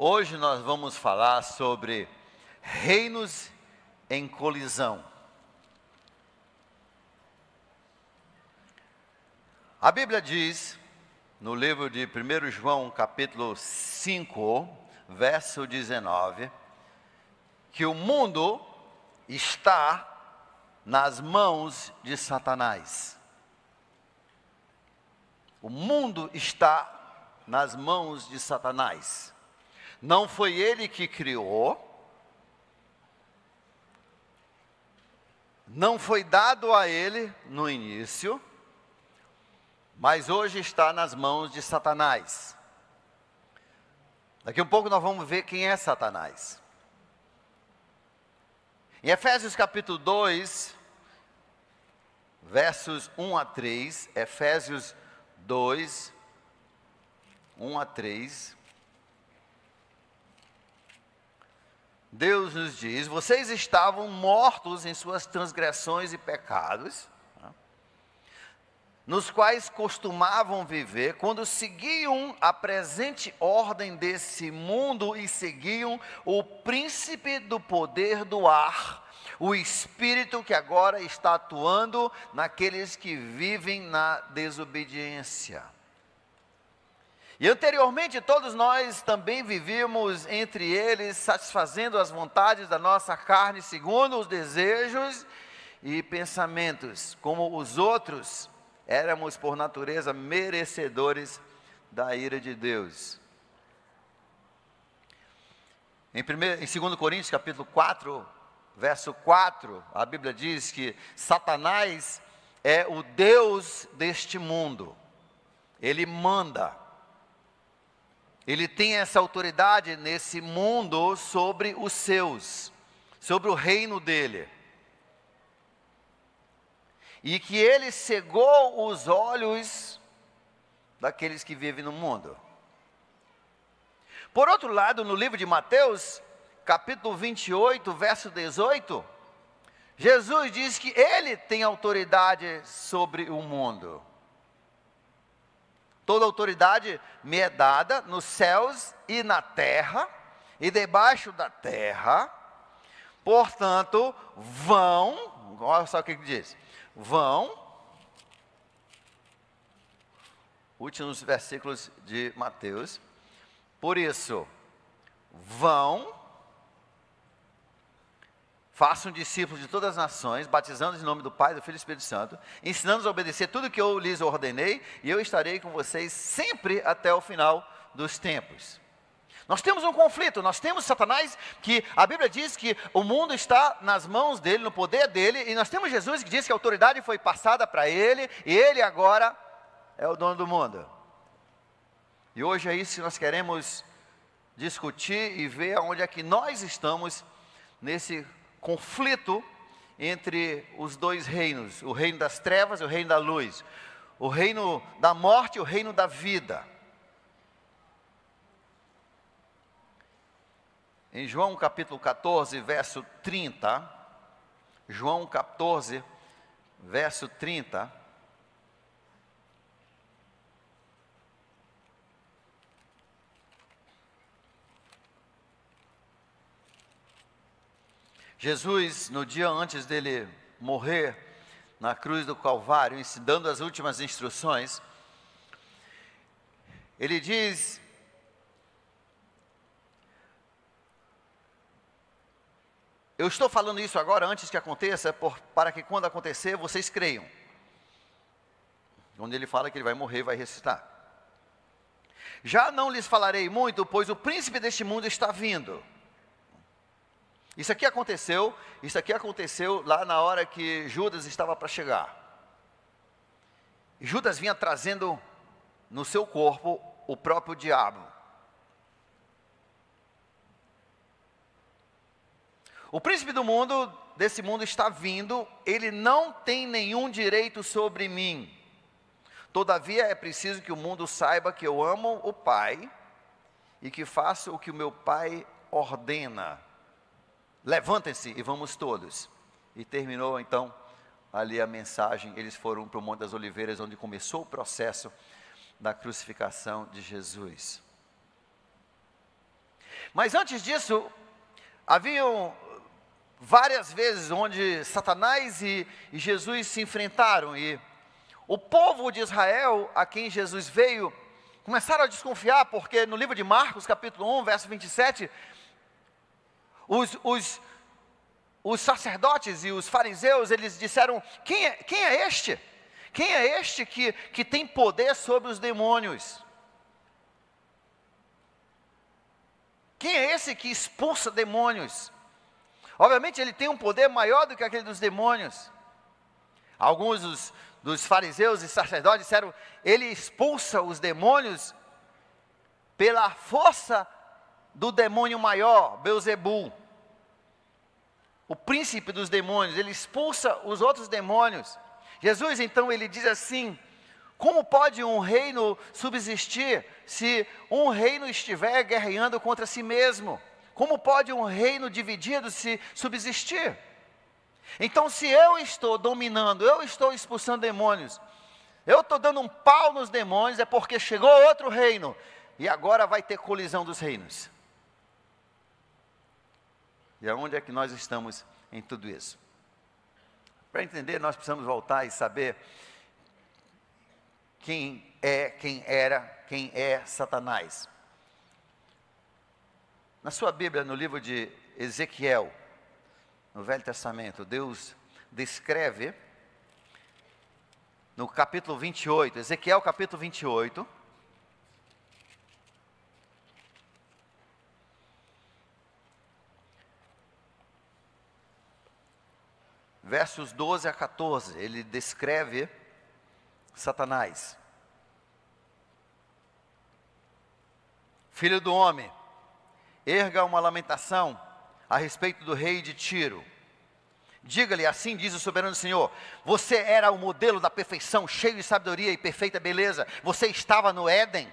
Hoje nós vamos falar sobre reinos em colisão. A Bíblia diz, no livro de 1 João, capítulo 5, verso 19, que o mundo está nas mãos de Satanás. O mundo está nas mãos de Satanás. Não foi ele que criou, não foi dado a ele no início, mas hoje está nas mãos de Satanás. Daqui a um pouco nós vamos ver quem é Satanás. Em Efésios capítulo 2, versos 1 a 3, Efésios 2, 1 a 3. Deus nos diz: vocês estavam mortos em suas transgressões e pecados, né? nos quais costumavam viver, quando seguiam a presente ordem desse mundo e seguiam o príncipe do poder do ar, o espírito que agora está atuando naqueles que vivem na desobediência. E anteriormente todos nós também vivíamos entre eles, satisfazendo as vontades da nossa carne, segundo os desejos e pensamentos, como os outros, éramos por natureza merecedores da ira de Deus. Em, primeiro, em 2 Coríntios capítulo 4, verso 4, a Bíblia diz que Satanás é o Deus deste mundo, ele manda. Ele tem essa autoridade nesse mundo sobre os seus, sobre o reino dele. E que ele cegou os olhos daqueles que vivem no mundo. Por outro lado, no livro de Mateus, capítulo 28, verso 18, Jesus diz que ele tem autoridade sobre o mundo. Toda autoridade me é dada nos céus e na terra e debaixo da terra. Portanto, vão, olha só o que diz: vão, últimos versículos de Mateus. Por isso, vão Façam discípulos de todas as nações, batizando-os em nome do Pai, do Filho e do Espírito Santo, ensinando-os a obedecer tudo que eu lhes ordenei, e eu estarei com vocês sempre até o final dos tempos. Nós temos um conflito, nós temos Satanás, que a Bíblia diz que o mundo está nas mãos dele, no poder dele, e nós temos Jesus que diz que a autoridade foi passada para ele, e ele agora é o dono do mundo. E hoje é isso que nós queremos discutir e ver aonde é que nós estamos nesse conflito entre os dois reinos, o reino das trevas e o reino da luz, o reino da morte e o reino da vida. Em João capítulo 14, verso 30, João 14, verso 30, Jesus, no dia antes dele morrer na cruz do Calvário, dando as últimas instruções, ele diz: Eu estou falando isso agora antes que aconteça, por, para que quando acontecer vocês creiam. Onde ele fala que ele vai morrer, e vai ressuscitar. Já não lhes falarei muito, pois o príncipe deste mundo está vindo. Isso aqui aconteceu, isso aqui aconteceu lá na hora que Judas estava para chegar. Judas vinha trazendo no seu corpo o próprio diabo. O príncipe do mundo, desse mundo está vindo, ele não tem nenhum direito sobre mim. Todavia é preciso que o mundo saiba que eu amo o Pai e que faço o que o meu Pai ordena levantem-se e vamos todos. E terminou então ali a mensagem. Eles foram para o Monte das Oliveiras, onde começou o processo da crucificação de Jesus. Mas antes disso, haviam várias vezes onde Satanás e, e Jesus se enfrentaram e o povo de Israel a quem Jesus veio começaram a desconfiar, porque no livro de Marcos, capítulo 1, verso 27, os, os, os sacerdotes e os fariseus, eles disseram: quem é, quem é este? Quem é este que, que tem poder sobre os demônios? Quem é esse que expulsa demônios? Obviamente, ele tem um poder maior do que aquele dos demônios. Alguns dos, dos fariseus e sacerdotes disseram: ele expulsa os demônios pela força do demônio maior, Beuzebu, o príncipe dos demônios, ele expulsa os outros demônios. Jesus então ele diz assim: Como pode um reino subsistir se um reino estiver guerreando contra si mesmo? Como pode um reino dividido se subsistir? Então, se eu estou dominando, eu estou expulsando demônios, eu estou dando um pau nos demônios, é porque chegou outro reino, e agora vai ter colisão dos reinos. E aonde é que nós estamos em tudo isso? Para entender, nós precisamos voltar e saber quem é, quem era, quem é Satanás. Na sua Bíblia, no livro de Ezequiel, no Velho Testamento, Deus descreve no capítulo 28, Ezequiel capítulo 28, versos 12 a 14, ele descreve Satanás. Filho do homem, erga uma lamentação a respeito do rei de Tiro. Diga-lhe, assim diz o soberano Senhor: Você era o modelo da perfeição, cheio de sabedoria e perfeita beleza. Você estava no Éden.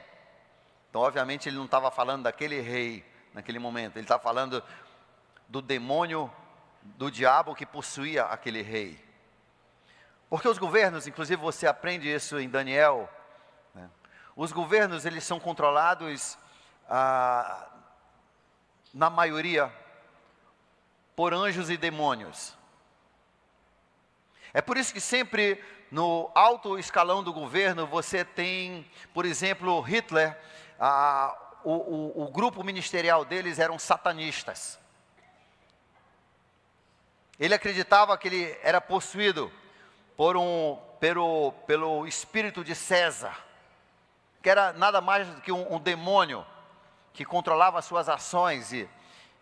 Então, obviamente, ele não estava falando daquele rei naquele momento, ele está falando do demônio do diabo que possuía aquele rei. Porque os governos, inclusive você aprende isso em Daniel, né? os governos eles são controlados ah, na maioria por anjos e demônios. É por isso que sempre no alto escalão do governo você tem, por exemplo, Hitler, ah, o, o, o grupo ministerial deles eram satanistas. Ele acreditava que ele era possuído por um, pelo, pelo espírito de César, que era nada mais do que um, um demônio que controlava suas ações e,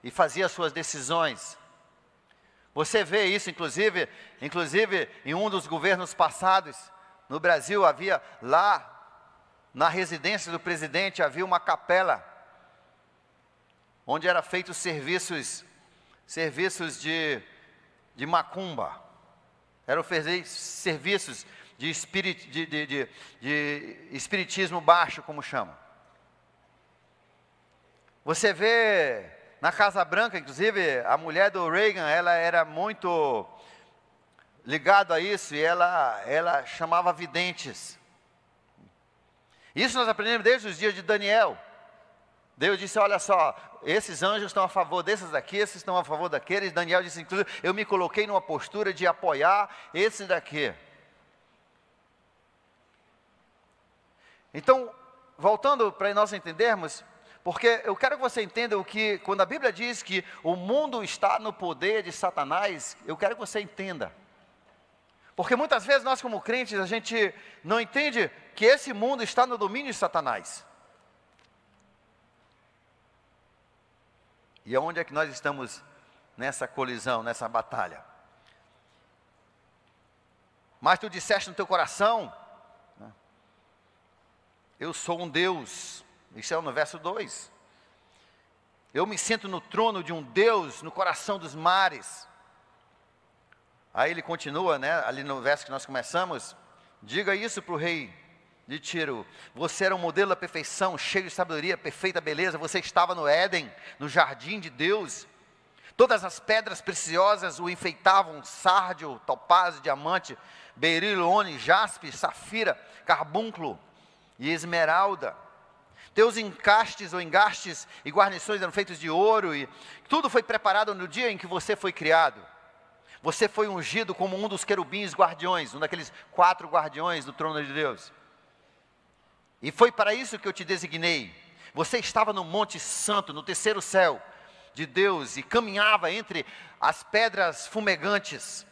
e fazia suas decisões. Você vê isso, inclusive, inclusive em um dos governos passados no Brasil havia lá na residência do presidente havia uma capela onde eram feitos serviços serviços de de macumba. era oferecer serviços de, espirit, de, de, de espiritismo baixo, como chamam. Você vê na Casa Branca, inclusive, a mulher do Reagan, ela era muito ligada a isso e ela, ela chamava videntes. Isso nós aprendemos desde os dias de Daniel. Deus disse: Olha só, esses anjos estão a favor desses daqui, esses estão a favor daqueles. Daniel disse: Inclusive, eu me coloquei numa postura de apoiar esse daqui. Então, voltando para nós entendermos, porque eu quero que você entenda o que, quando a Bíblia diz que o mundo está no poder de Satanás, eu quero que você entenda. Porque muitas vezes nós, como crentes, a gente não entende que esse mundo está no domínio de Satanás. E onde é que nós estamos nessa colisão, nessa batalha? Mas tu disseste no teu coração: né? Eu sou um Deus. Isso é no verso 2. Eu me sinto no trono de um Deus, no coração dos mares. Aí ele continua, né, ali no verso que nós começamos: Diga isso para o rei de Tiro. Você era um modelo da perfeição, cheio de sabedoria, perfeita beleza. Você estava no Éden, no jardim de Deus. Todas as pedras preciosas o enfeitavam: sárdio, topázio, diamante, berilone, jaspe, safira, carbúnculo e esmeralda. Teus encastes ou engastes e guarnições eram feitos de ouro e tudo foi preparado no dia em que você foi criado. Você foi ungido como um dos querubins guardiões, um daqueles quatro guardiões do trono de Deus. E foi para isso que eu te designei. Você estava no Monte Santo, no terceiro céu de Deus, e caminhava entre as pedras fumegantes.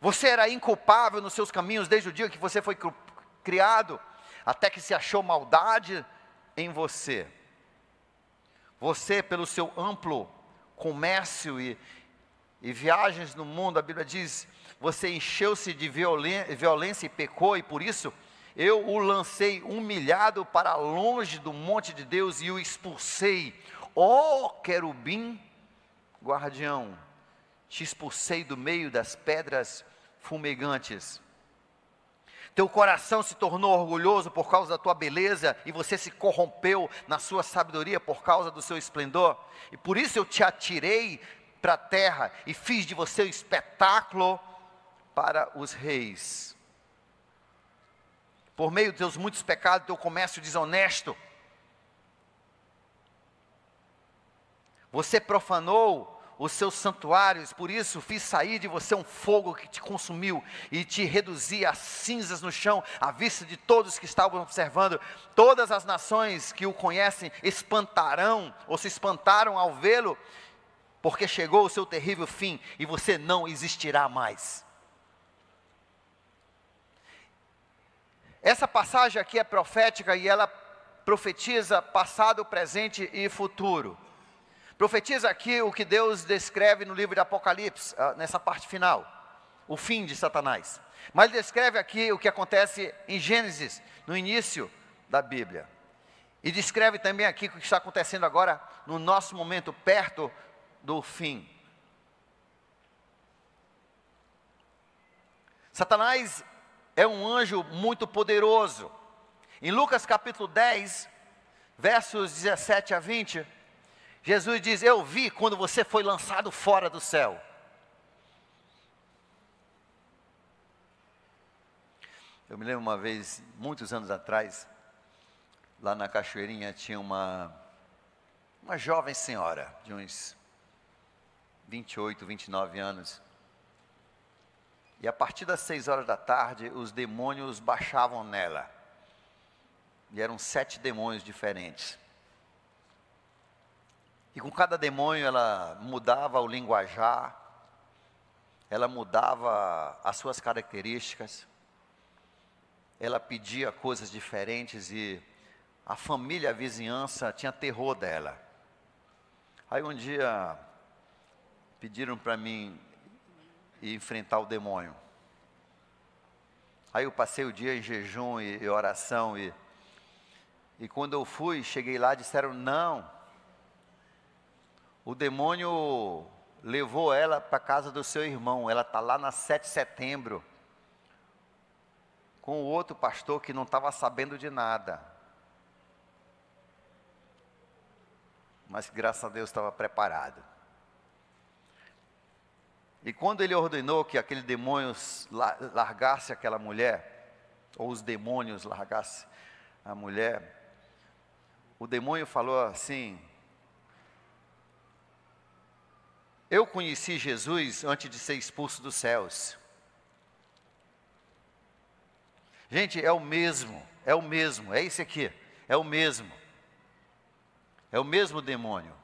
Você era inculpável nos seus caminhos desde o dia que você foi criado, até que se achou maldade em você. Você, pelo seu amplo comércio e, e viagens no mundo, a Bíblia diz: você encheu-se de violência e pecou, e por isso eu o lancei humilhado para longe do monte de Deus e o expulsei. Ó oh, querubim guardião, te expulsei do meio das pedras fumegantes. Teu coração se tornou orgulhoso por causa da tua beleza e você se corrompeu na sua sabedoria por causa do seu esplendor. E por isso eu te atirei para a terra e fiz de você um espetáculo para os reis por meio dos teus muitos pecados, teu comércio desonesto. Você profanou os seus santuários, por isso fiz sair de você um fogo que te consumiu e te reduzia a cinzas no chão, à vista de todos que estavam observando. Todas as nações que o conhecem espantarão ou se espantaram ao vê-lo, porque chegou o seu terrível fim e você não existirá mais. Essa passagem aqui é profética e ela profetiza passado, presente e futuro. Profetiza aqui o que Deus descreve no livro de Apocalipse, ah, nessa parte final, o fim de Satanás. Mas ele descreve aqui o que acontece em Gênesis, no início da Bíblia. E descreve também aqui o que está acontecendo agora no nosso momento, perto do fim. Satanás é um anjo muito poderoso. Em Lucas capítulo 10, versos 17 a 20, Jesus diz: Eu vi quando você foi lançado fora do céu. Eu me lembro uma vez, muitos anos atrás, lá na Cachoeirinha tinha uma, uma jovem senhora, de uns 28, 29 anos, e a partir das seis horas da tarde, os demônios baixavam nela. E eram sete demônios diferentes. E com cada demônio ela mudava o linguajar, ela mudava as suas características, ela pedia coisas diferentes e a família, a vizinhança tinha terror dela. Aí um dia pediram para mim e enfrentar o demônio. Aí eu passei o dia em jejum e, e oração e e quando eu fui, cheguei lá, disseram não. O demônio levou ela para casa do seu irmão. Ela está lá na 7 de setembro com o outro pastor que não estava sabendo de nada. Mas graças a Deus estava preparado. E quando ele ordenou que aquele demônio largasse aquela mulher, ou os demônios largassem a mulher, o demônio falou assim: Eu conheci Jesus antes de ser expulso dos céus. Gente, é o mesmo, é o mesmo, é esse aqui, é o mesmo. É o mesmo demônio.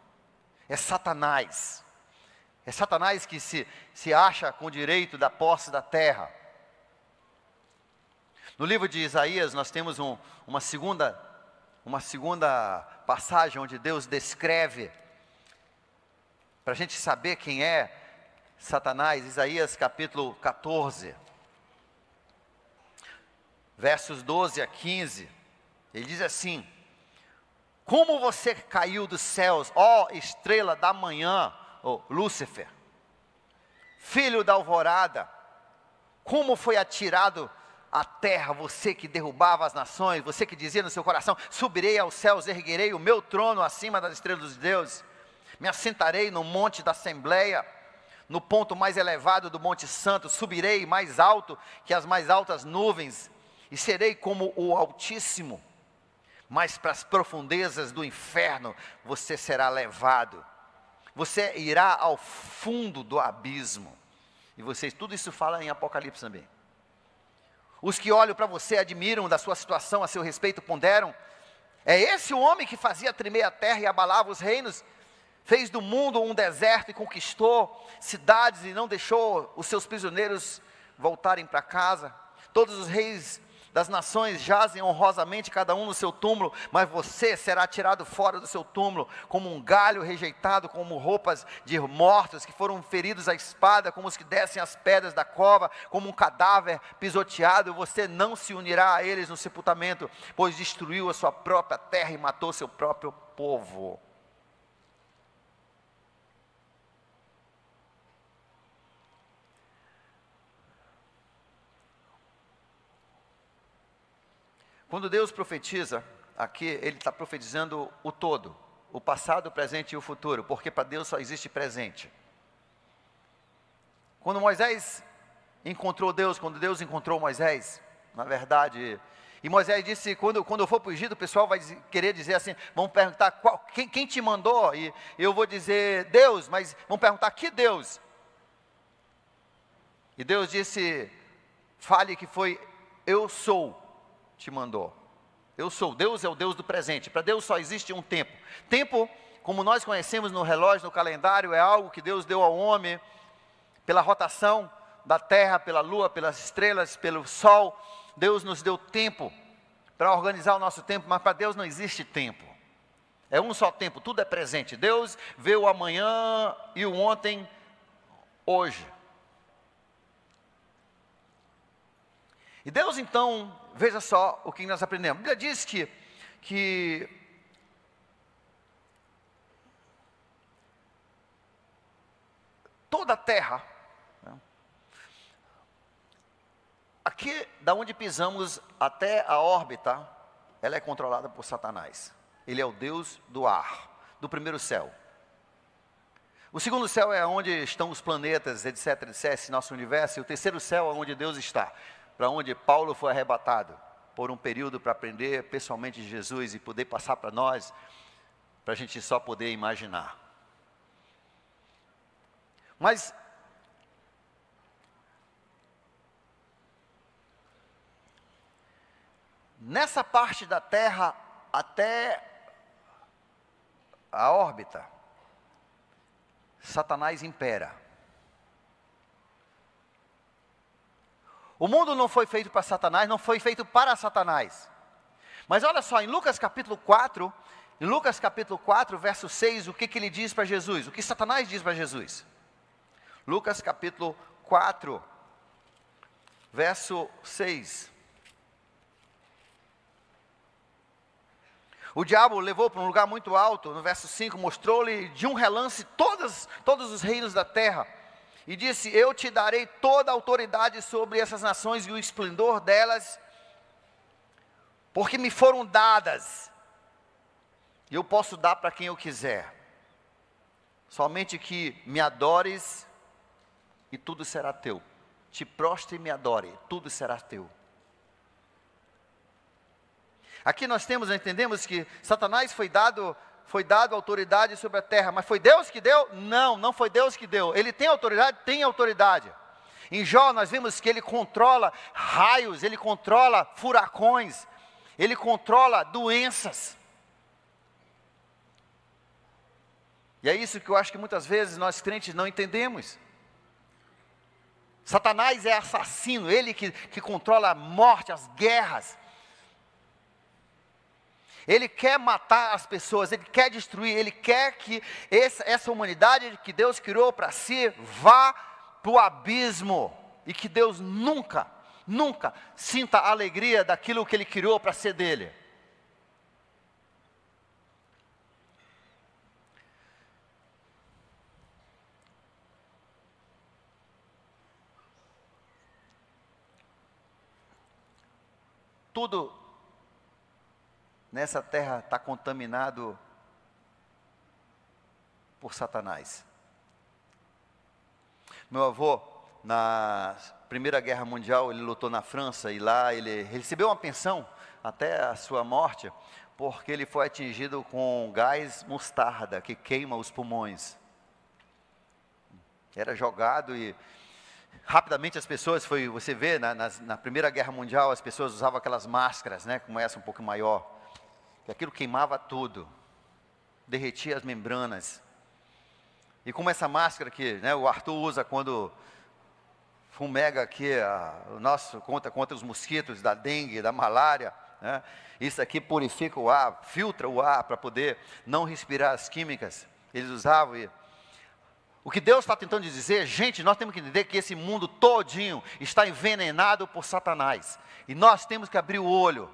É Satanás. É Satanás que se, se acha com direito da posse da terra. No livro de Isaías, nós temos um, uma, segunda, uma segunda passagem onde Deus descreve, para a gente saber quem é Satanás, Isaías capítulo 14, versos 12 a 15. Ele diz assim: Como você caiu dos céus, ó estrela da manhã, Lúcifer, filho da alvorada, como foi atirado à terra, você que derrubava as nações, você que dizia no seu coração: Subirei aos céus, erguerei o meu trono acima das estrelas dos deuses, me assentarei no monte da Assembleia, no ponto mais elevado do Monte Santo, subirei mais alto que as mais altas nuvens, e serei como o Altíssimo. Mas para as profundezas do inferno você será levado você irá ao fundo do abismo. E vocês, tudo isso fala em Apocalipse também. Os que olham para você, admiram da sua situação, a seu respeito, ponderam. É esse o homem que fazia tremer a terra e abalava os reinos, fez do mundo um deserto e conquistou cidades e não deixou os seus prisioneiros voltarem para casa. Todos os reis das nações jazem honrosamente, cada um no seu túmulo, mas você será tirado fora do seu túmulo, como um galho rejeitado, como roupas de mortos que foram feridos à espada, como os que descem as pedras da cova, como um cadáver pisoteado, você não se unirá a eles no sepultamento, pois destruiu a sua própria terra e matou seu próprio povo. Quando Deus profetiza, aqui ele está profetizando o todo, o passado, o presente e o futuro, porque para Deus só existe presente. Quando Moisés encontrou Deus, quando Deus encontrou Moisés, na verdade, e Moisés disse: quando, quando eu for para o Egito, o pessoal vai querer dizer assim: vão perguntar qual, quem, quem te mandou? E eu vou dizer Deus, mas vão perguntar que Deus? E Deus disse: fale que foi eu sou te mandou. Eu sou Deus, é o Deus do presente. Para Deus só existe um tempo. Tempo, como nós conhecemos no relógio, no calendário, é algo que Deus deu ao homem pela rotação da terra, pela lua, pelas estrelas, pelo sol. Deus nos deu tempo para organizar o nosso tempo, mas para Deus não existe tempo. É um só tempo, tudo é presente. Deus vê o amanhã e o ontem hoje. E Deus então veja só o que nós aprendemos. A Bíblia diz que, que toda a terra, né? aqui da onde pisamos até a órbita, ela é controlada por Satanás. Ele é o Deus do ar, do primeiro céu. O segundo céu é onde estão os planetas, etc, etc, esse nosso universo. E o terceiro céu é onde Deus está para onde Paulo foi arrebatado por um período para aprender pessoalmente de Jesus e poder passar para nós, para a gente só poder imaginar. Mas nessa parte da Terra até a órbita, Satanás impera. O mundo não foi feito para Satanás, não foi feito para Satanás. Mas olha só, em Lucas capítulo 4, em Lucas capítulo 4, verso 6, o que, que ele diz para Jesus? O que Satanás diz para Jesus? Lucas capítulo 4, verso 6. O diabo levou para um lugar muito alto, no verso 5, mostrou-lhe de um relance todos todos os reinos da terra e disse: Eu te darei toda a autoridade sobre essas nações e o esplendor delas, porque me foram dadas, e eu posso dar para quem eu quiser. Somente que me adores e tudo será teu. Te prostre e me adore, tudo será teu. Aqui nós temos, entendemos que Satanás foi dado foi dado autoridade sobre a terra, mas foi Deus que deu? Não, não foi Deus que deu. Ele tem autoridade? Tem autoridade. Em Jó nós vimos que ele controla raios, ele controla furacões, ele controla doenças. E é isso que eu acho que muitas vezes nós crentes não entendemos. Satanás é assassino, ele que, que controla a morte, as guerras, ele quer matar as pessoas, ele quer destruir, ele quer que essa, essa humanidade que Deus criou para si vá para o abismo e que Deus nunca, nunca sinta a alegria daquilo que ele criou para ser dele. Tudo nessa terra está contaminado por Satanás. Meu avô, na Primeira Guerra Mundial, ele lutou na França e lá ele recebeu uma pensão até a sua morte, porque ele foi atingido com gás mostarda que queima os pulmões. Era jogado e rapidamente as pessoas foi, você vê na, na, na Primeira Guerra Mundial as pessoas usavam aquelas máscaras, né, como essa um pouco maior, que aquilo queimava tudo, derretia as membranas. E como essa máscara que né, o Arthur usa quando fumega aqui a, o nosso conta contra os mosquitos da dengue, da malária, né, isso aqui purifica o ar, filtra o ar para poder não respirar as químicas. Eles usavam e o que Deus está tentando dizer, gente, nós temos que entender que esse mundo todinho está envenenado por Satanás. E nós temos que abrir o olho,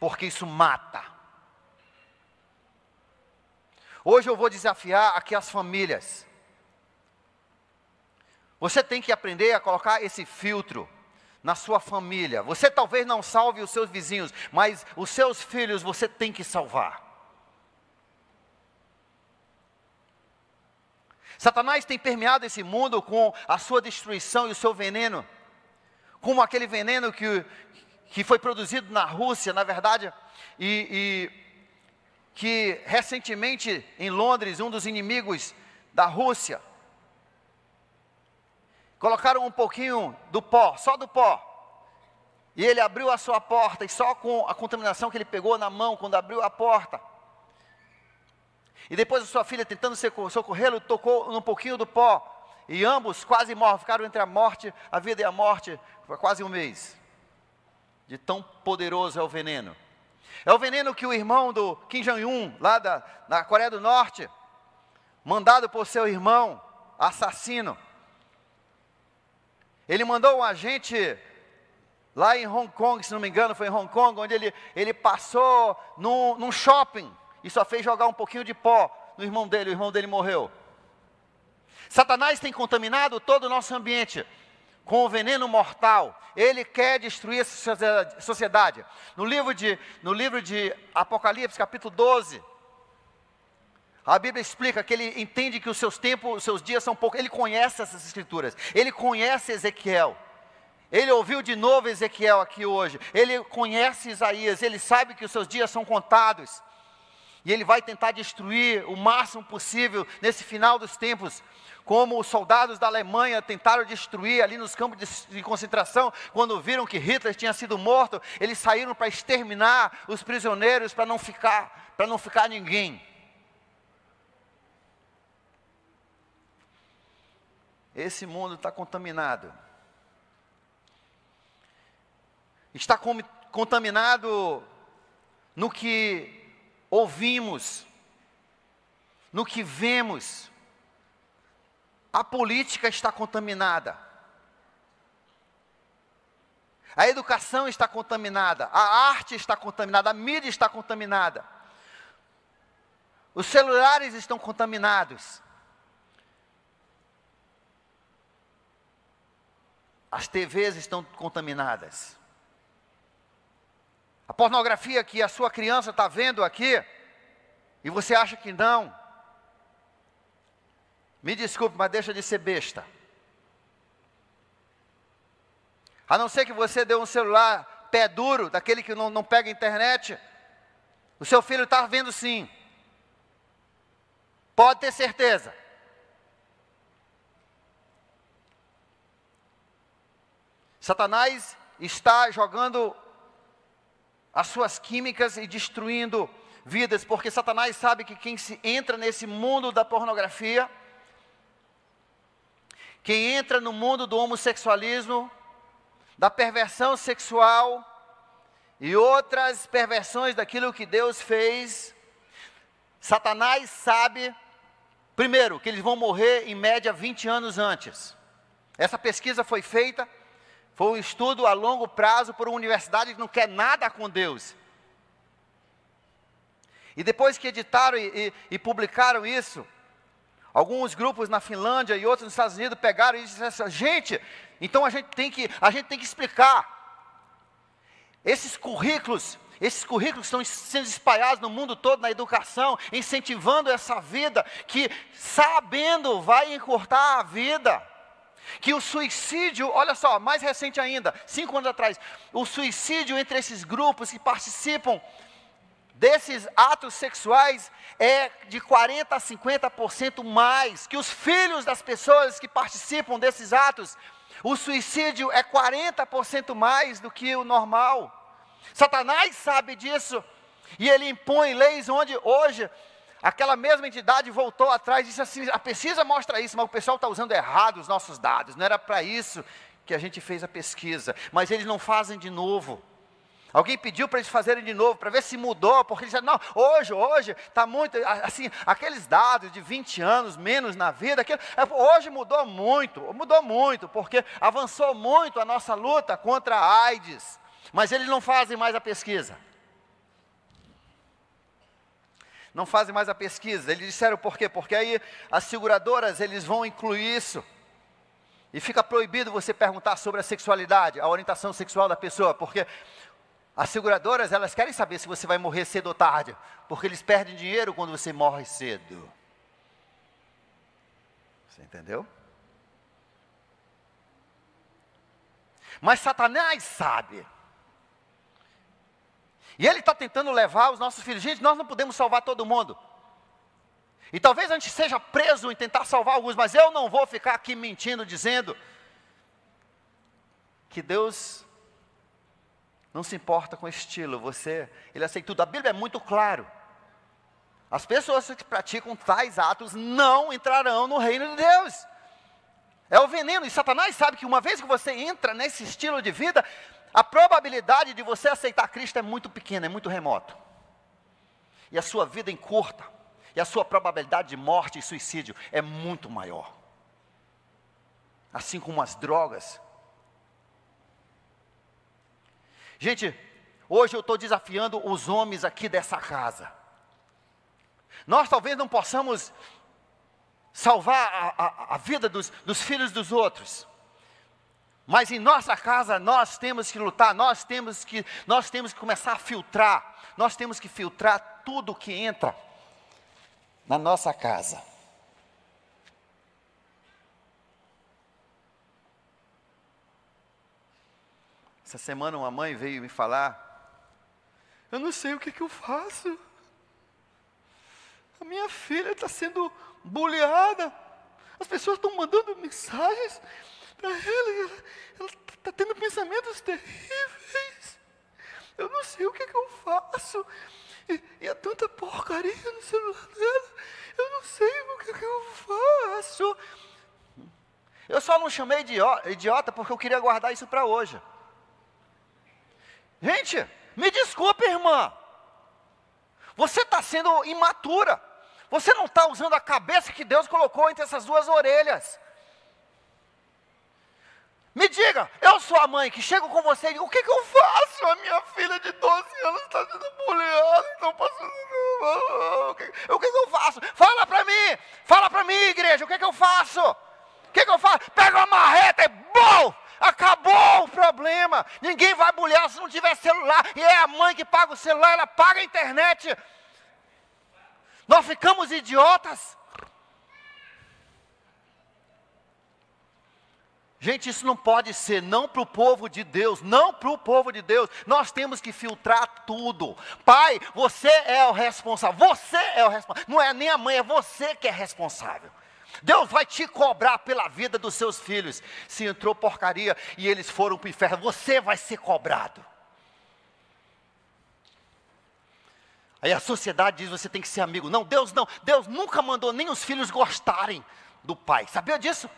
porque isso mata. Hoje eu vou desafiar aqui as famílias. Você tem que aprender a colocar esse filtro na sua família. Você talvez não salve os seus vizinhos, mas os seus filhos você tem que salvar. Satanás tem permeado esse mundo com a sua destruição e o seu veneno, como aquele veneno que, que foi produzido na Rússia, na verdade, e, e que recentemente em Londres, um dos inimigos da Rússia, colocaram um pouquinho do pó, só do pó. E ele abriu a sua porta, e só com a contaminação que ele pegou na mão quando abriu a porta. E depois a sua filha, tentando socorrê-lo, tocou um pouquinho do pó. E ambos quase morreram, ficaram entre a morte, a vida e a morte, por quase um mês. De tão poderoso é o veneno. É o veneno que o irmão do Kim Jong-un, lá da, na Coreia do Norte, mandado por seu irmão, assassino, ele mandou um agente lá em Hong Kong, se não me engano, foi em Hong Kong, onde ele, ele passou num, num shopping e só fez jogar um pouquinho de pó no irmão dele, o irmão dele morreu. Satanás tem contaminado todo o nosso ambiente com o veneno mortal. Ele quer destruir essa sociedade. No livro de, no livro de Apocalipse, capítulo 12, a Bíblia explica que ele entende que os seus tempos, os seus dias são poucos. Ele conhece essas escrituras. Ele conhece Ezequiel. Ele ouviu de novo Ezequiel aqui hoje. Ele conhece Isaías. Ele sabe que os seus dias são contados. E ele vai tentar destruir o máximo possível nesse final dos tempos como os soldados da Alemanha tentaram destruir ali nos campos de, de concentração, quando viram que Hitler tinha sido morto, eles saíram para exterminar os prisioneiros para não ficar, para não ficar ninguém. Esse mundo está contaminado. Está com, contaminado no que ouvimos, no que vemos, a política está contaminada. A educação está contaminada, a arte está contaminada, a mídia está contaminada. Os celulares estão contaminados. As TVs estão contaminadas. A pornografia que a sua criança está vendo aqui, e você acha que não, me desculpe, mas deixa de ser besta. A não ser que você dê um celular pé duro, daquele que não, não pega internet, o seu filho está vendo sim. Pode ter certeza. Satanás está jogando as suas químicas e destruindo vidas, porque Satanás sabe que quem se entra nesse mundo da pornografia quem entra no mundo do homossexualismo, da perversão sexual e outras perversões daquilo que Deus fez, Satanás sabe, primeiro, que eles vão morrer em média 20 anos antes. Essa pesquisa foi feita, foi um estudo a longo prazo por uma universidade que não quer nada com Deus. E depois que editaram e, e, e publicaram isso, Alguns grupos na Finlândia e outros nos Estados Unidos pegaram e disseram assim, gente, então a gente tem que, a gente tem que explicar. Esses currículos, esses currículos estão sendo espalhados no mundo todo na educação, incentivando essa vida que sabendo vai encurtar a vida. Que o suicídio, olha só, mais recente ainda, cinco anos atrás, o suicídio entre esses grupos que participam desses atos sexuais é de 40% a 50% mais que os filhos das pessoas que participam desses atos. O suicídio é 40% mais do que o normal. Satanás sabe disso e ele impõe leis onde hoje aquela mesma entidade voltou atrás e disse assim: a ah, pesquisa mostra isso, mas o pessoal está usando errado os nossos dados, não era para isso que a gente fez a pesquisa, mas eles não fazem de novo. Alguém pediu para eles fazerem de novo, para ver se mudou, porque eles disseram, não, hoje, hoje, está muito, assim, aqueles dados de 20 anos, menos na vida, aquilo, é, hoje mudou muito, mudou muito, porque avançou muito a nossa luta contra a AIDS, mas eles não fazem mais a pesquisa. Não fazem mais a pesquisa, eles disseram por quê? Porque aí as seguradoras, eles vão incluir isso, e fica proibido você perguntar sobre a sexualidade, a orientação sexual da pessoa, porque as seguradoras, elas querem saber se você vai morrer cedo ou tarde, porque eles perdem dinheiro quando você morre cedo. Você entendeu? Mas Satanás sabe. E ele está tentando levar os nossos filhos. Gente, nós não podemos salvar todo mundo. E talvez a gente seja preso em tentar salvar alguns, mas eu não vou ficar aqui mentindo, dizendo que Deus não se importa com estilo, você, ele aceita tudo. A Bíblia é muito claro. As pessoas que praticam tais atos não entrarão no reino de Deus. É o veneno, e Satanás sabe que uma vez que você entra nesse estilo de vida, a probabilidade de você aceitar Cristo é muito pequena, é muito remoto. E a sua vida encurta, e a sua probabilidade de morte e suicídio é muito maior. Assim como as drogas, Gente, hoje eu estou desafiando os homens aqui dessa casa. Nós talvez não possamos salvar a, a, a vida dos, dos filhos dos outros. Mas em nossa casa nós temos que lutar, nós temos que, nós temos que começar a filtrar, nós temos que filtrar tudo que entra na nossa casa. Essa semana uma mãe veio me falar. Eu não sei o que, que eu faço. A minha filha está sendo bullyingada. As pessoas estão mandando mensagens para ela. Ela está tendo pensamentos terríveis. Eu não sei o que, que eu faço. E, e há é tanta porcaria no celular dela. Eu não sei o que, que eu faço. Eu só não chamei idiota porque eu queria guardar isso para hoje. Gente, me desculpe, irmã. Você está sendo imatura. Você não está usando a cabeça que Deus colocou entre essas duas orelhas. Me diga, eu sou a mãe que chego com você e digo, o que, que eu faço? A minha filha de 12 anos está sendo bullyingada, então passando. O que, o que, que eu faço? Fala para mim, fala para mim, igreja, o que, que eu faço? O que, que eu faço? Pega uma marreta e bom! Acabou o problema. Ninguém vai bulhar se não tiver celular. E é a mãe que paga o celular, ela paga a internet. Nós ficamos idiotas. Gente, isso não pode ser, não para o povo de Deus, não para o povo de Deus. Nós temos que filtrar tudo. Pai, você é o responsável. Você é o responsável. Não é nem a mãe, é você que é responsável. Deus vai te cobrar pela vida dos seus filhos. Se entrou porcaria e eles foram para o inferno, você vai ser cobrado. Aí a sociedade diz: você tem que ser amigo. Não, Deus não. Deus nunca mandou nem os filhos gostarem do pai. Sabia disso?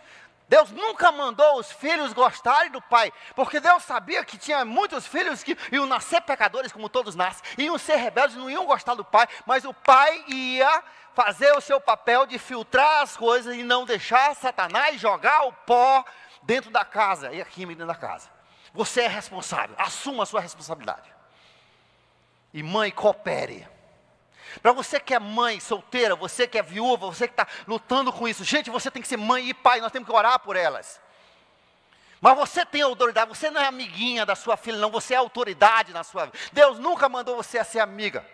Deus nunca mandou os filhos gostarem do pai, porque Deus sabia que tinha muitos filhos que iam nascer pecadores, como todos nascem, iam ser rebeldes, não iam gostar do pai, mas o pai ia fazer o seu papel de filtrar as coisas e não deixar Satanás jogar o pó dentro da casa e a química dentro da casa. Você é responsável, assuma a sua responsabilidade. E mãe, coopere. Para você que é mãe solteira, você que é viúva, você que está lutando com isso, gente, você tem que ser mãe e pai, nós temos que orar por elas. Mas você tem autoridade, você não é amiguinha da sua filha, não, você é autoridade na sua vida. Deus nunca mandou você ser amiga.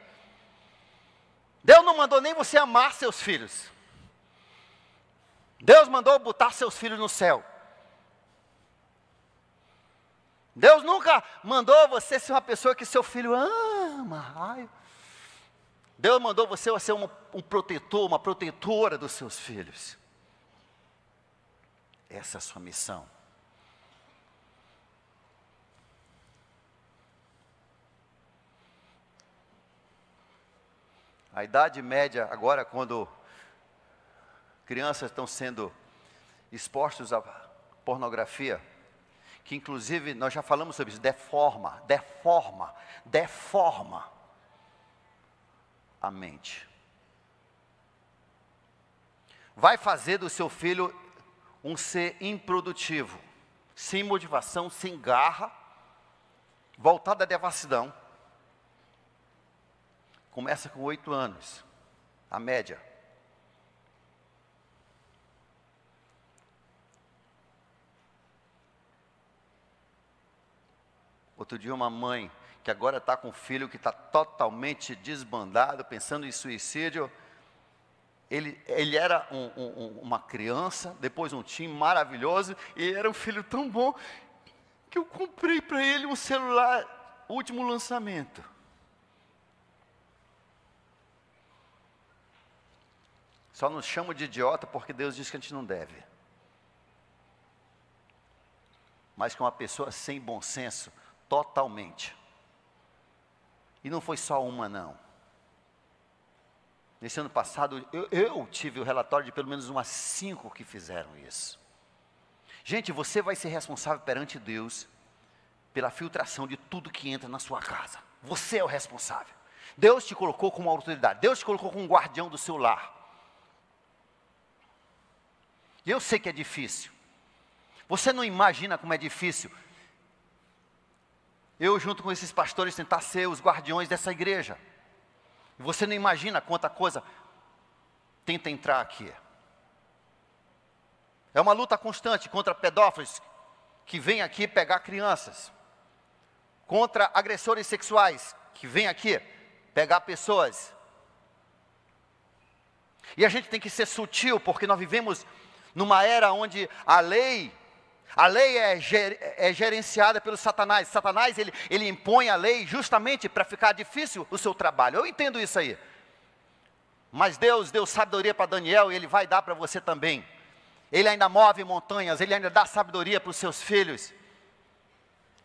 Deus não mandou nem você amar seus filhos. Deus mandou botar seus filhos no céu. Deus nunca mandou você ser uma pessoa que seu filho ama. Ai, Deus mandou você ser um, um protetor, uma protetora dos seus filhos. Essa é a sua missão. A idade média, agora, quando crianças estão sendo expostas à pornografia, que inclusive nós já falamos sobre isso, deforma, deforma, deforma a mente. Vai fazer do seu filho um ser improdutivo, sem motivação, sem garra, voltado à devassidão. Começa com oito anos, a média. Outro dia, uma mãe que agora está com um filho que está totalmente desbandado, pensando em suicídio. Ele, ele era um, um, uma criança, depois um time maravilhoso, e era um filho tão bom que eu comprei para ele um celular, último lançamento. Só nos chamo de idiota porque Deus diz que a gente não deve. Mas que uma pessoa sem bom senso, totalmente. E não foi só uma, não. Nesse ano passado, eu, eu tive o relatório de pelo menos umas cinco que fizeram isso. Gente, você vai ser responsável perante Deus pela filtração de tudo que entra na sua casa. Você é o responsável. Deus te colocou como autoridade, Deus te colocou como guardião do seu lar. Eu sei que é difícil. Você não imagina como é difícil eu, junto com esses pastores, tentar ser os guardiões dessa igreja. E você não imagina quanta coisa tenta entrar aqui. É uma luta constante contra pedófilos que vêm aqui pegar crianças, contra agressores sexuais que vêm aqui pegar pessoas. E a gente tem que ser sutil, porque nós vivemos numa era onde a lei a lei é, ger, é gerenciada pelo Satanás. Satanás ele, ele impõe a lei justamente para ficar difícil o seu trabalho. Eu entendo isso aí. Mas Deus deu sabedoria para Daniel e ele vai dar para você também. Ele ainda move montanhas, ele ainda dá sabedoria para os seus filhos.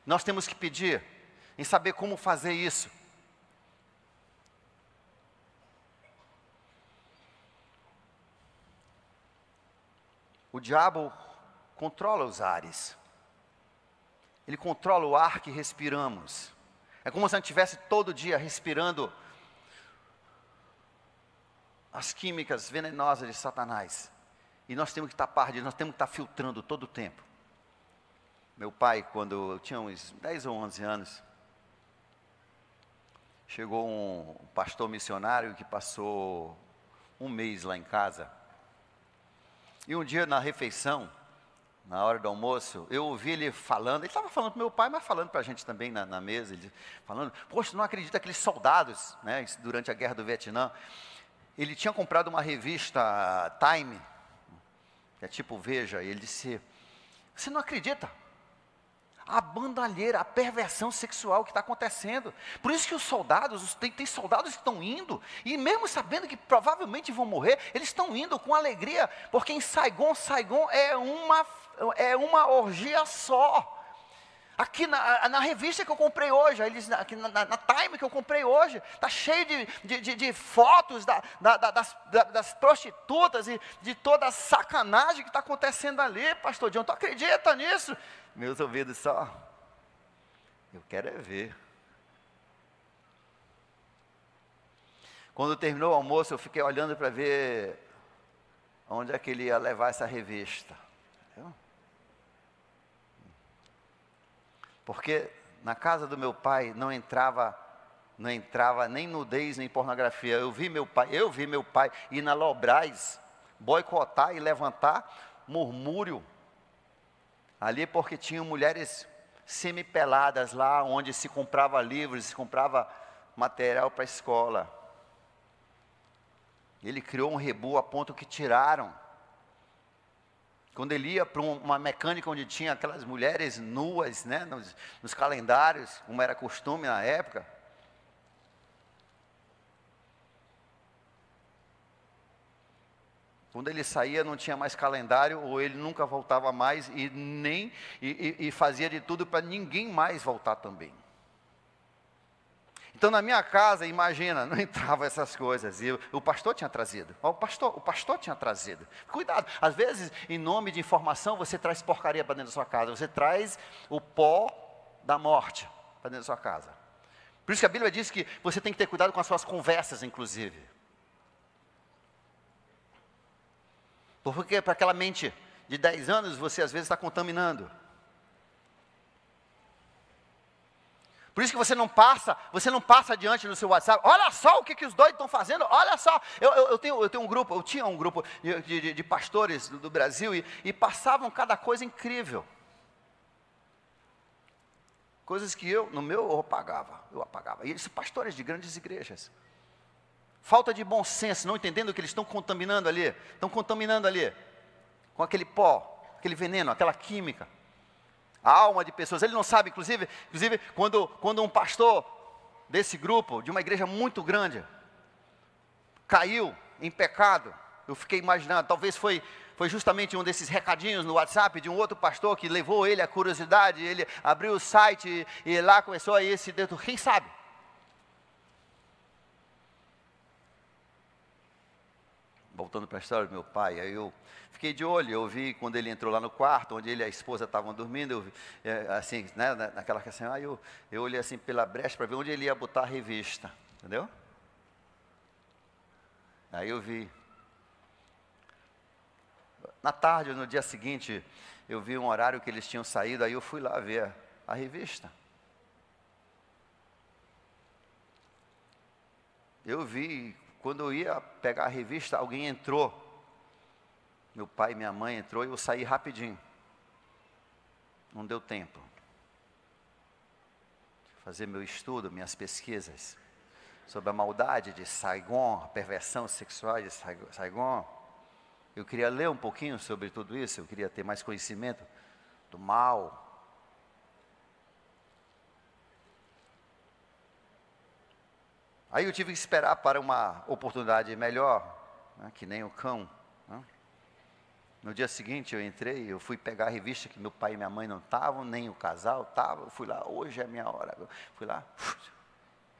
Nós temos que pedir em saber como fazer isso. O diabo controla os ares. Ele controla o ar que respiramos. É como se a gente estivesse todo dia respirando as químicas venenosas de Satanás. E nós temos que estar par disso, nós temos que estar tá filtrando todo o tempo. Meu pai, quando eu tinha uns 10 ou 11 anos, chegou um pastor missionário que passou um mês lá em casa. E um dia na refeição, na hora do almoço, eu ouvi ele falando, ele estava falando para meu pai, mas falando para a gente também na, na mesa, ele falando, poxa, não acredita aqueles soldados, né, durante a guerra do Vietnã, ele tinha comprado uma revista Time, que é tipo Veja, e ele disse, você não acredita, a bandalheira, a perversão sexual que está acontecendo. Por isso que os soldados, os, tem, tem, soldados que estão indo, e mesmo sabendo que provavelmente vão morrer, eles estão indo com alegria, porque em Saigon, Saigon é uma, é uma orgia só. Aqui na, na revista que eu comprei hoje, eles, aqui na, na, na Time que eu comprei hoje, está cheio de, de, de, de fotos da, da, da, das, das, prostitutas e de toda a sacanagem que está acontecendo ali, pastor John. Tu acredita nisso? meus ouvidos só. Eu quero é ver. Quando terminou o almoço, eu fiquei olhando para ver onde é que ele ia levar essa revista. Entendeu? Porque na casa do meu pai não entrava não entrava nem nudez nem pornografia. Eu vi meu pai, eu vi meu pai ir na Lobras boicotar e levantar murmúrio ali porque tinham mulheres semipeladas lá onde se comprava livros, se comprava material para a escola. Ele criou um rebu a ponto que tiraram. Quando ele ia para uma mecânica onde tinha aquelas mulheres nuas, né, nos, nos calendários, como era costume na época, Quando ele saía, não tinha mais calendário, ou ele nunca voltava mais e nem e, e, e fazia de tudo para ninguém mais voltar também. Então, na minha casa, imagina, não entrava essas coisas. E o pastor tinha trazido. O pastor, o pastor tinha trazido. Cuidado, às vezes, em nome de informação, você traz porcaria para dentro da sua casa. Você traz o pó da morte para dentro da sua casa. Por isso que a Bíblia diz que você tem que ter cuidado com as suas conversas, inclusive. Porque para aquela mente de 10 anos você às vezes está contaminando. Por isso que você não passa, você não passa adiante no seu WhatsApp. Olha só o que, que os doidos estão fazendo, olha só. Eu, eu, eu, tenho, eu tenho um grupo, eu tinha um grupo de, de, de pastores do, do Brasil e, e passavam cada coisa incrível. Coisas que eu, no meu, eu apagava, eu apagava. E eles pastores de grandes igrejas. Falta de bom senso, não entendendo que eles estão contaminando ali, estão contaminando ali com aquele pó, aquele veneno, aquela química. A alma de pessoas, ele não sabe, inclusive, inclusive quando, quando um pastor desse grupo, de uma igreja muito grande, caiu em pecado, eu fiquei imaginando, talvez foi foi justamente um desses recadinhos no WhatsApp de um outro pastor que levou ele à curiosidade, ele abriu o site e, e lá começou a ir se dentro, quem sabe? voltando para a história do meu pai, aí eu fiquei de olho, eu vi quando ele entrou lá no quarto, onde ele e a esposa estavam dormindo, eu vi, é, assim, né, né, naquela questão, aí eu, eu olhei assim pela brecha para ver onde ele ia botar a revista, entendeu? Aí eu vi. Na tarde, no dia seguinte, eu vi um horário que eles tinham saído, aí eu fui lá ver a, a revista. Eu vi quando eu ia pegar a revista, alguém entrou. Meu pai e minha mãe entrou e eu saí rapidinho. Não deu tempo. Fazer meu estudo, minhas pesquisas sobre a maldade de Saigon, a perversão sexual de Saigon. Eu queria ler um pouquinho sobre tudo isso, eu queria ter mais conhecimento do mal, Aí eu tive que esperar para uma oportunidade melhor, né, que nem o cão. Né. No dia seguinte eu entrei, eu fui pegar a revista que meu pai e minha mãe não estavam, nem o casal estava. Eu fui lá, hoje é minha hora. Eu fui lá,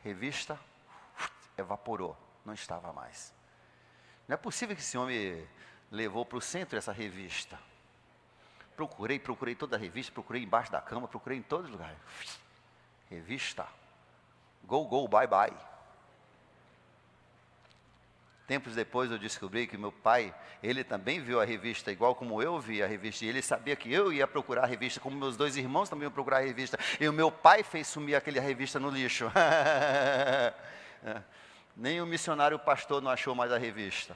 revista evaporou, não estava mais. Não é possível que esse homem levou para o centro essa revista. Procurei, procurei toda a revista, procurei embaixo da cama, procurei em todos os lugares. Revista. Go, go, bye, bye. Tempos depois eu descobri que meu pai, ele também viu a revista, igual como eu vi a revista, e ele sabia que eu ia procurar a revista, como meus dois irmãos também iam procurar a revista, e o meu pai fez sumir aquela revista no lixo. É. Nem o missionário pastor não achou mais a revista.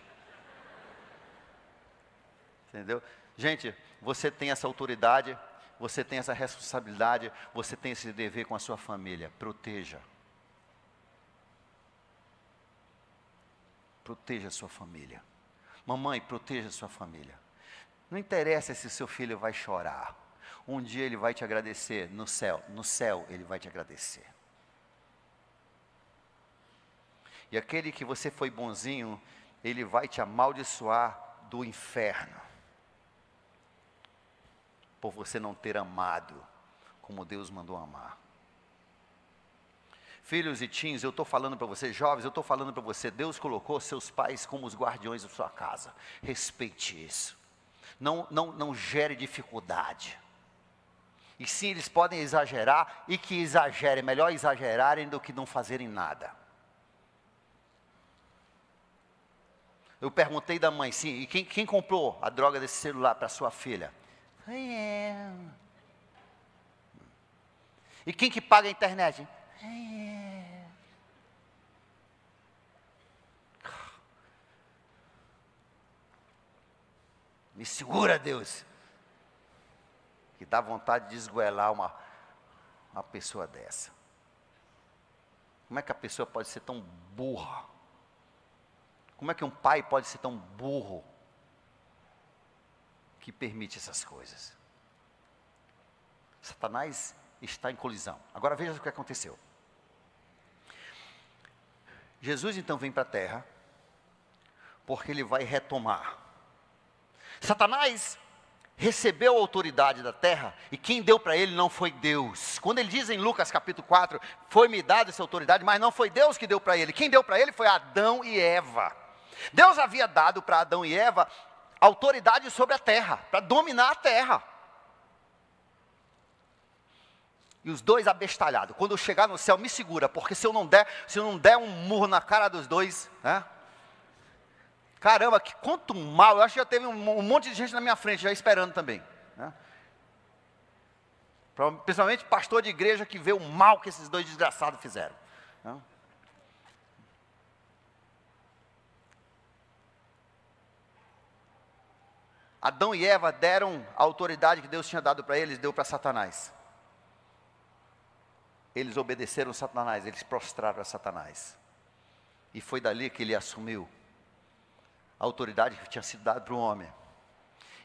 Entendeu? Gente, você tem essa autoridade, você tem essa responsabilidade, você tem esse dever com a sua família. Proteja. proteja sua família. Mamãe, proteja sua família. Não interessa se seu filho vai chorar. Um dia ele vai te agradecer no céu. No céu ele vai te agradecer. E aquele que você foi bonzinho, ele vai te amaldiçoar do inferno. Por você não ter amado como Deus mandou amar. Filhos e teens, eu estou falando para você, jovens, eu estou falando para você, Deus colocou seus pais como os guardiões da sua casa. Respeite isso. Não, não, não gere dificuldade. E sim, eles podem exagerar e que exagerem, é melhor exagerarem do que não fazerem nada. Eu perguntei da mãe, sim, e quem, quem comprou a droga desse celular para sua filha? E quem que paga a internet? É Me segura, Deus. Que dá vontade de esgoelar uma, uma pessoa dessa. Como é que a pessoa pode ser tão burra? Como é que um pai pode ser tão burro que permite essas coisas? Satanás está em colisão. Agora veja o que aconteceu. Jesus então vem para a terra, porque ele vai retomar Satanás recebeu a autoridade da terra e quem deu para ele não foi Deus. Quando ele diz em Lucas capítulo 4, foi-me dada essa autoridade, mas não foi Deus que deu para ele. Quem deu para ele foi Adão e Eva. Deus havia dado para Adão e Eva autoridade sobre a terra, para dominar a terra. E os dois abestalhados, quando eu chegar no céu, me segura, porque se eu não der, se eu não der um murro na cara dos dois, né, Caramba, que quanto mal. Eu acho que já teve um, um monte de gente na minha frente, já esperando também. Né? Principalmente pastor de igreja que vê o mal que esses dois desgraçados fizeram. Né? Adão e Eva deram a autoridade que Deus tinha dado para eles, deu para Satanás. Eles obedeceram a Satanás, eles prostraram a Satanás. E foi dali que ele assumiu a autoridade que tinha sido dada para o homem.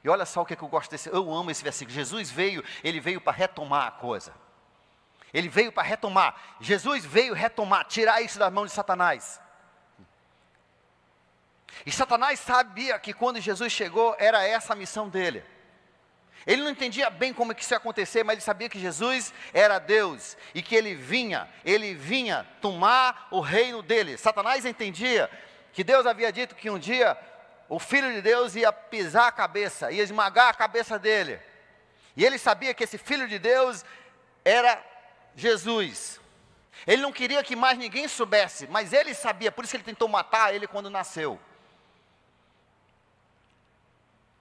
E olha só o que, é que eu gosto desse, eu amo esse versículo. Jesus veio, ele veio para retomar a coisa. Ele veio para retomar. Jesus veio retomar, tirar isso das mãos de Satanás. E Satanás sabia que quando Jesus chegou, era essa a missão dele. Ele não entendia bem como que isso ia acontecer, mas ele sabia que Jesus era Deus e que ele vinha, ele vinha tomar o reino dele. Satanás entendia que Deus havia dito que um dia o filho de Deus ia pisar a cabeça, ia esmagar a cabeça dele. E ele sabia que esse filho de Deus era Jesus. Ele não queria que mais ninguém soubesse, mas ele sabia, por isso ele tentou matar ele quando nasceu.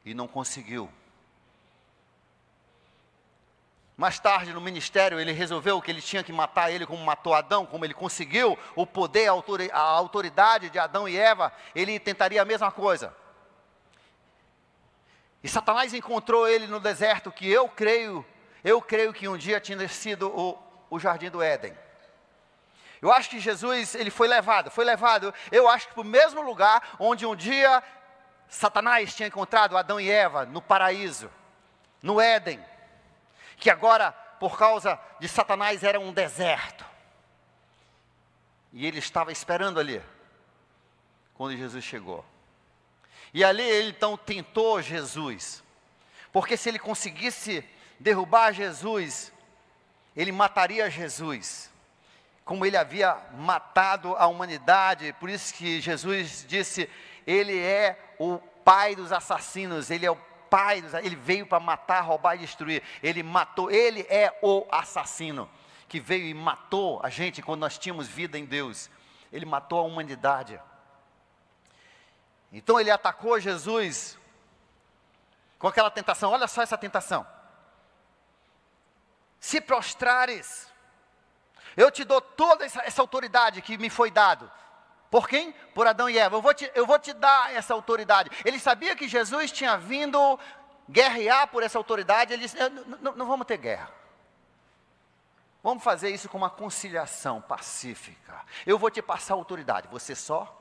E não conseguiu. Mais tarde, no ministério, ele resolveu que ele tinha que matar ele como matou Adão, como ele conseguiu o poder, a autoridade de Adão e Eva, ele tentaria a mesma coisa. E Satanás encontrou ele no deserto, que eu creio, eu creio que um dia tinha sido o, o jardim do Éden. Eu acho que Jesus, ele foi levado, foi levado, eu acho que para o mesmo lugar onde um dia Satanás tinha encontrado Adão e Eva, no paraíso, no Éden que agora, por causa de Satanás, era um deserto. E ele estava esperando ali, quando Jesus chegou. E ali ele então tentou Jesus, porque se ele conseguisse derrubar Jesus, ele mataria Jesus, como ele havia matado a humanidade. Por isso que Jesus disse: Ele é o pai dos assassinos, ele é o Pai, ele veio para matar, roubar e destruir. Ele matou, ele é o assassino que veio e matou a gente quando nós tínhamos vida em Deus. Ele matou a humanidade. Então ele atacou Jesus com aquela tentação. Olha só essa tentação. Se prostrares, eu te dou toda essa, essa autoridade que me foi dado. Por quem? Por Adão e Eva. Eu vou, te, eu vou te dar essa autoridade. Ele sabia que Jesus tinha vindo guerrear por essa autoridade. Ele disse: não, não vamos ter guerra. Vamos fazer isso com uma conciliação pacífica. Eu vou te passar autoridade. Você só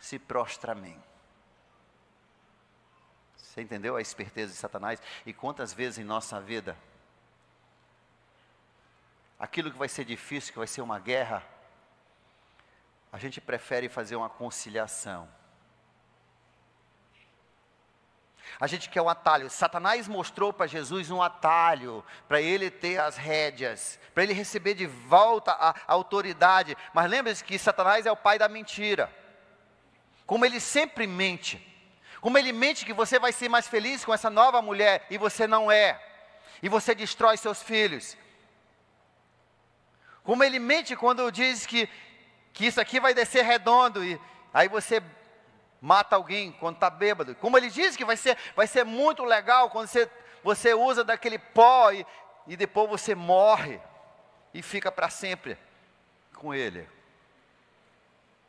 se prostra a mim. Você entendeu a esperteza de Satanás? E quantas vezes em nossa vida, aquilo que vai ser difícil, que vai ser uma guerra, a gente prefere fazer uma conciliação. A gente quer um atalho. Satanás mostrou para Jesus um atalho, para ele ter as rédeas, para ele receber de volta a, a autoridade. Mas lembre-se que Satanás é o pai da mentira. Como ele sempre mente. Como ele mente que você vai ser mais feliz com essa nova mulher e você não é. E você destrói seus filhos. Como ele mente quando diz que que isso aqui vai descer redondo e aí você mata alguém quando está bêbado. Como ele diz que vai ser, vai ser muito legal quando você, você usa daquele pó e, e depois você morre e fica para sempre com ele.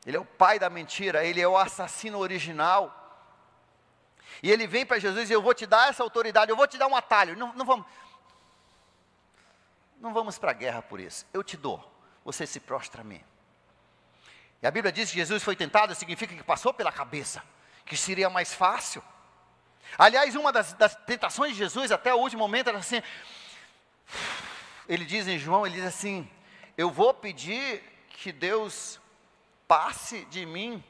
Ele é o pai da mentira, ele é o assassino original. E ele vem para Jesus e eu vou te dar essa autoridade, eu vou te dar um atalho. Não, não vamos, não vamos para a guerra por isso. Eu te dou. Você se prostra a mim. E a Bíblia diz que Jesus foi tentado, significa que passou pela cabeça, que seria mais fácil. Aliás, uma das, das tentações de Jesus até o último momento era assim. Ele diz em João, ele diz assim: Eu vou pedir que Deus passe de mim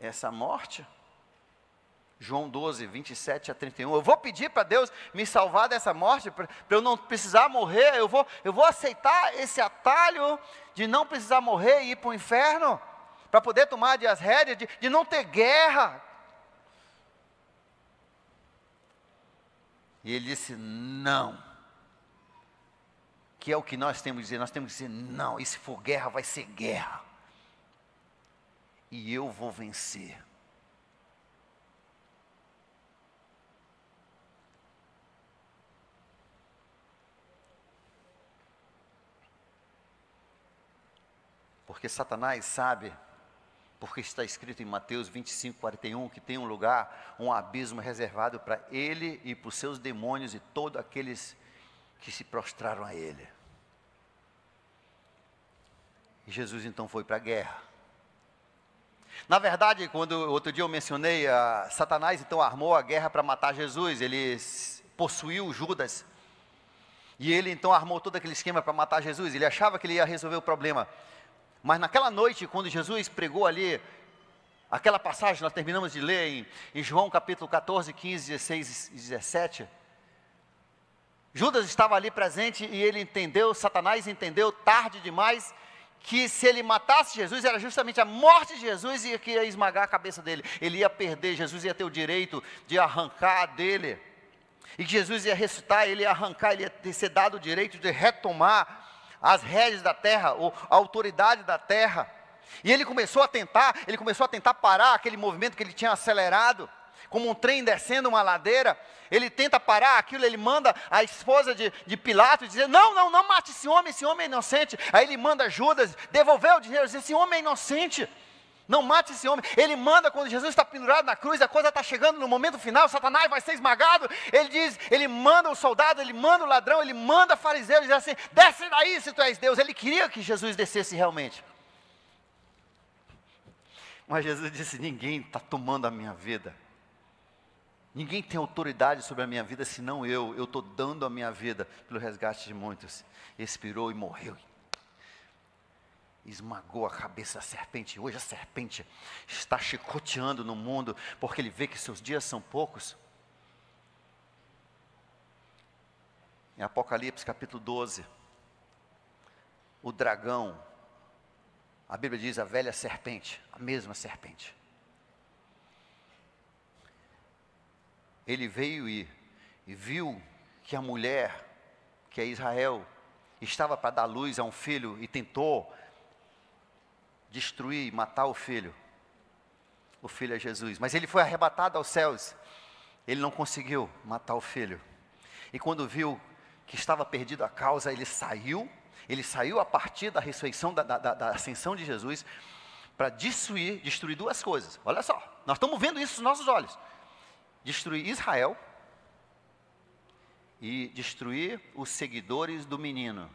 essa morte. João 12, 27 a 31. Eu vou pedir para Deus me salvar dessa morte, para eu não precisar morrer. Eu vou, eu vou aceitar esse atalho de não precisar morrer e ir para o inferno, para poder tomar de as rédeas, de, de não ter guerra. E ele disse: Não. Que é o que nós temos que dizer. Nós temos que dizer: Não. E se for guerra, vai ser guerra. E eu vou vencer. Porque Satanás sabe, porque está escrito em Mateus 25, 41, que tem um lugar, um abismo reservado para ele e para os seus demônios e todos aqueles que se prostraram a ele. E Jesus então foi para a guerra. Na verdade, quando outro dia eu mencionei, a, ah, Satanás então armou a guerra para matar Jesus, ele possuiu Judas. E ele então armou todo aquele esquema para matar Jesus. Ele achava que ele ia resolver o problema, mas naquela noite, quando Jesus pregou ali, aquela passagem nós terminamos de ler em, em João capítulo 14, 15, 16 e 17. Judas estava ali presente e ele entendeu, Satanás entendeu tarde demais que se ele matasse Jesus, era justamente a morte de Jesus e que ia esmagar a cabeça dele. Ele ia perder, Jesus ia ter o direito de arrancar dele. E que Jesus ia ressuscitar, ele ia arrancar, ele ia ser dado o direito de retomar as redes da terra, ou a autoridade da terra. E ele começou a tentar, ele começou a tentar parar aquele movimento que ele tinha acelerado, como um trem descendo uma ladeira. Ele tenta parar aquilo, ele manda a esposa de, de Pilatos dizer: Não, não, não mate esse homem, esse homem é inocente. Aí ele manda Judas devolver o dinheiro, dizer: Esse homem é inocente. Não mate esse homem. Ele manda quando Jesus está pendurado na cruz, a coisa está chegando no momento final, Satanás vai ser esmagado. Ele diz, ele manda o soldado, ele manda o ladrão, ele manda fariseu, ele diz assim: desce daí se tu és Deus. Ele queria que Jesus descesse realmente. Mas Jesus disse: ninguém está tomando a minha vida. Ninguém tem autoridade sobre a minha vida senão eu. Eu estou dando a minha vida pelo resgate de muitos. Expirou e morreu esmagou a cabeça da serpente. Hoje a serpente está chicoteando no mundo porque ele vê que seus dias são poucos. Em Apocalipse capítulo 12, o dragão, a Bíblia diz a velha serpente, a mesma serpente. Ele veio e, e viu que a mulher, que é Israel, estava para dar luz a um filho e tentou destruir e matar o filho. O filho é Jesus. Mas ele foi arrebatado aos céus. Ele não conseguiu matar o filho. E quando viu que estava perdido a causa, ele saiu. Ele saiu a partir da ressurreição, da, da, da ascensão de Jesus, para destruir, destruir duas coisas. Olha só, nós estamos vendo isso nos nossos olhos: destruir Israel e destruir os seguidores do menino,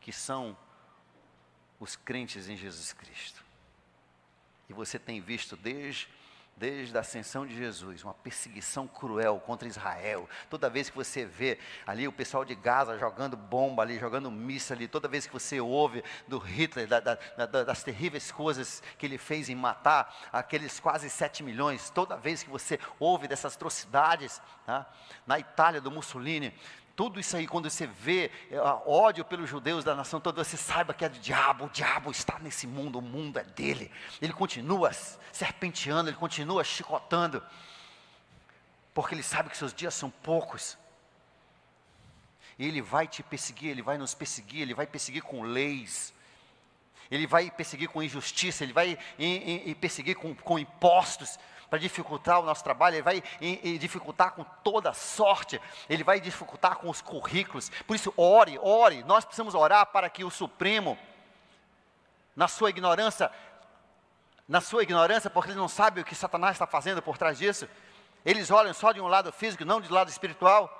que são os crentes em Jesus Cristo. E você tem visto desde desde a ascensão de Jesus, uma perseguição cruel contra Israel. Toda vez que você vê ali o pessoal de Gaza jogando bomba ali, jogando missa ali, toda vez que você ouve do Hitler, da, da, da, das terríveis coisas que ele fez em matar aqueles quase 7 milhões, toda vez que você ouve dessas atrocidades, tá? na Itália do Mussolini, tudo isso aí, quando você vê é, ódio pelos judeus da nação toda, você saiba que é do diabo, o diabo está nesse mundo, o mundo é dele. Ele continua serpenteando, ele continua chicotando, porque ele sabe que seus dias são poucos. E ele vai te perseguir, ele vai nos perseguir, ele vai perseguir com leis, ele vai perseguir com injustiça, ele vai em, em, em perseguir com, com impostos para dificultar o nosso trabalho, ele vai e, e dificultar com toda sorte, ele vai dificultar com os currículos. Por isso, ore, ore. Nós precisamos orar para que o Supremo, na sua ignorância, na sua ignorância, porque ele não sabe o que Satanás está fazendo por trás disso, eles olham só de um lado físico, não de lado espiritual.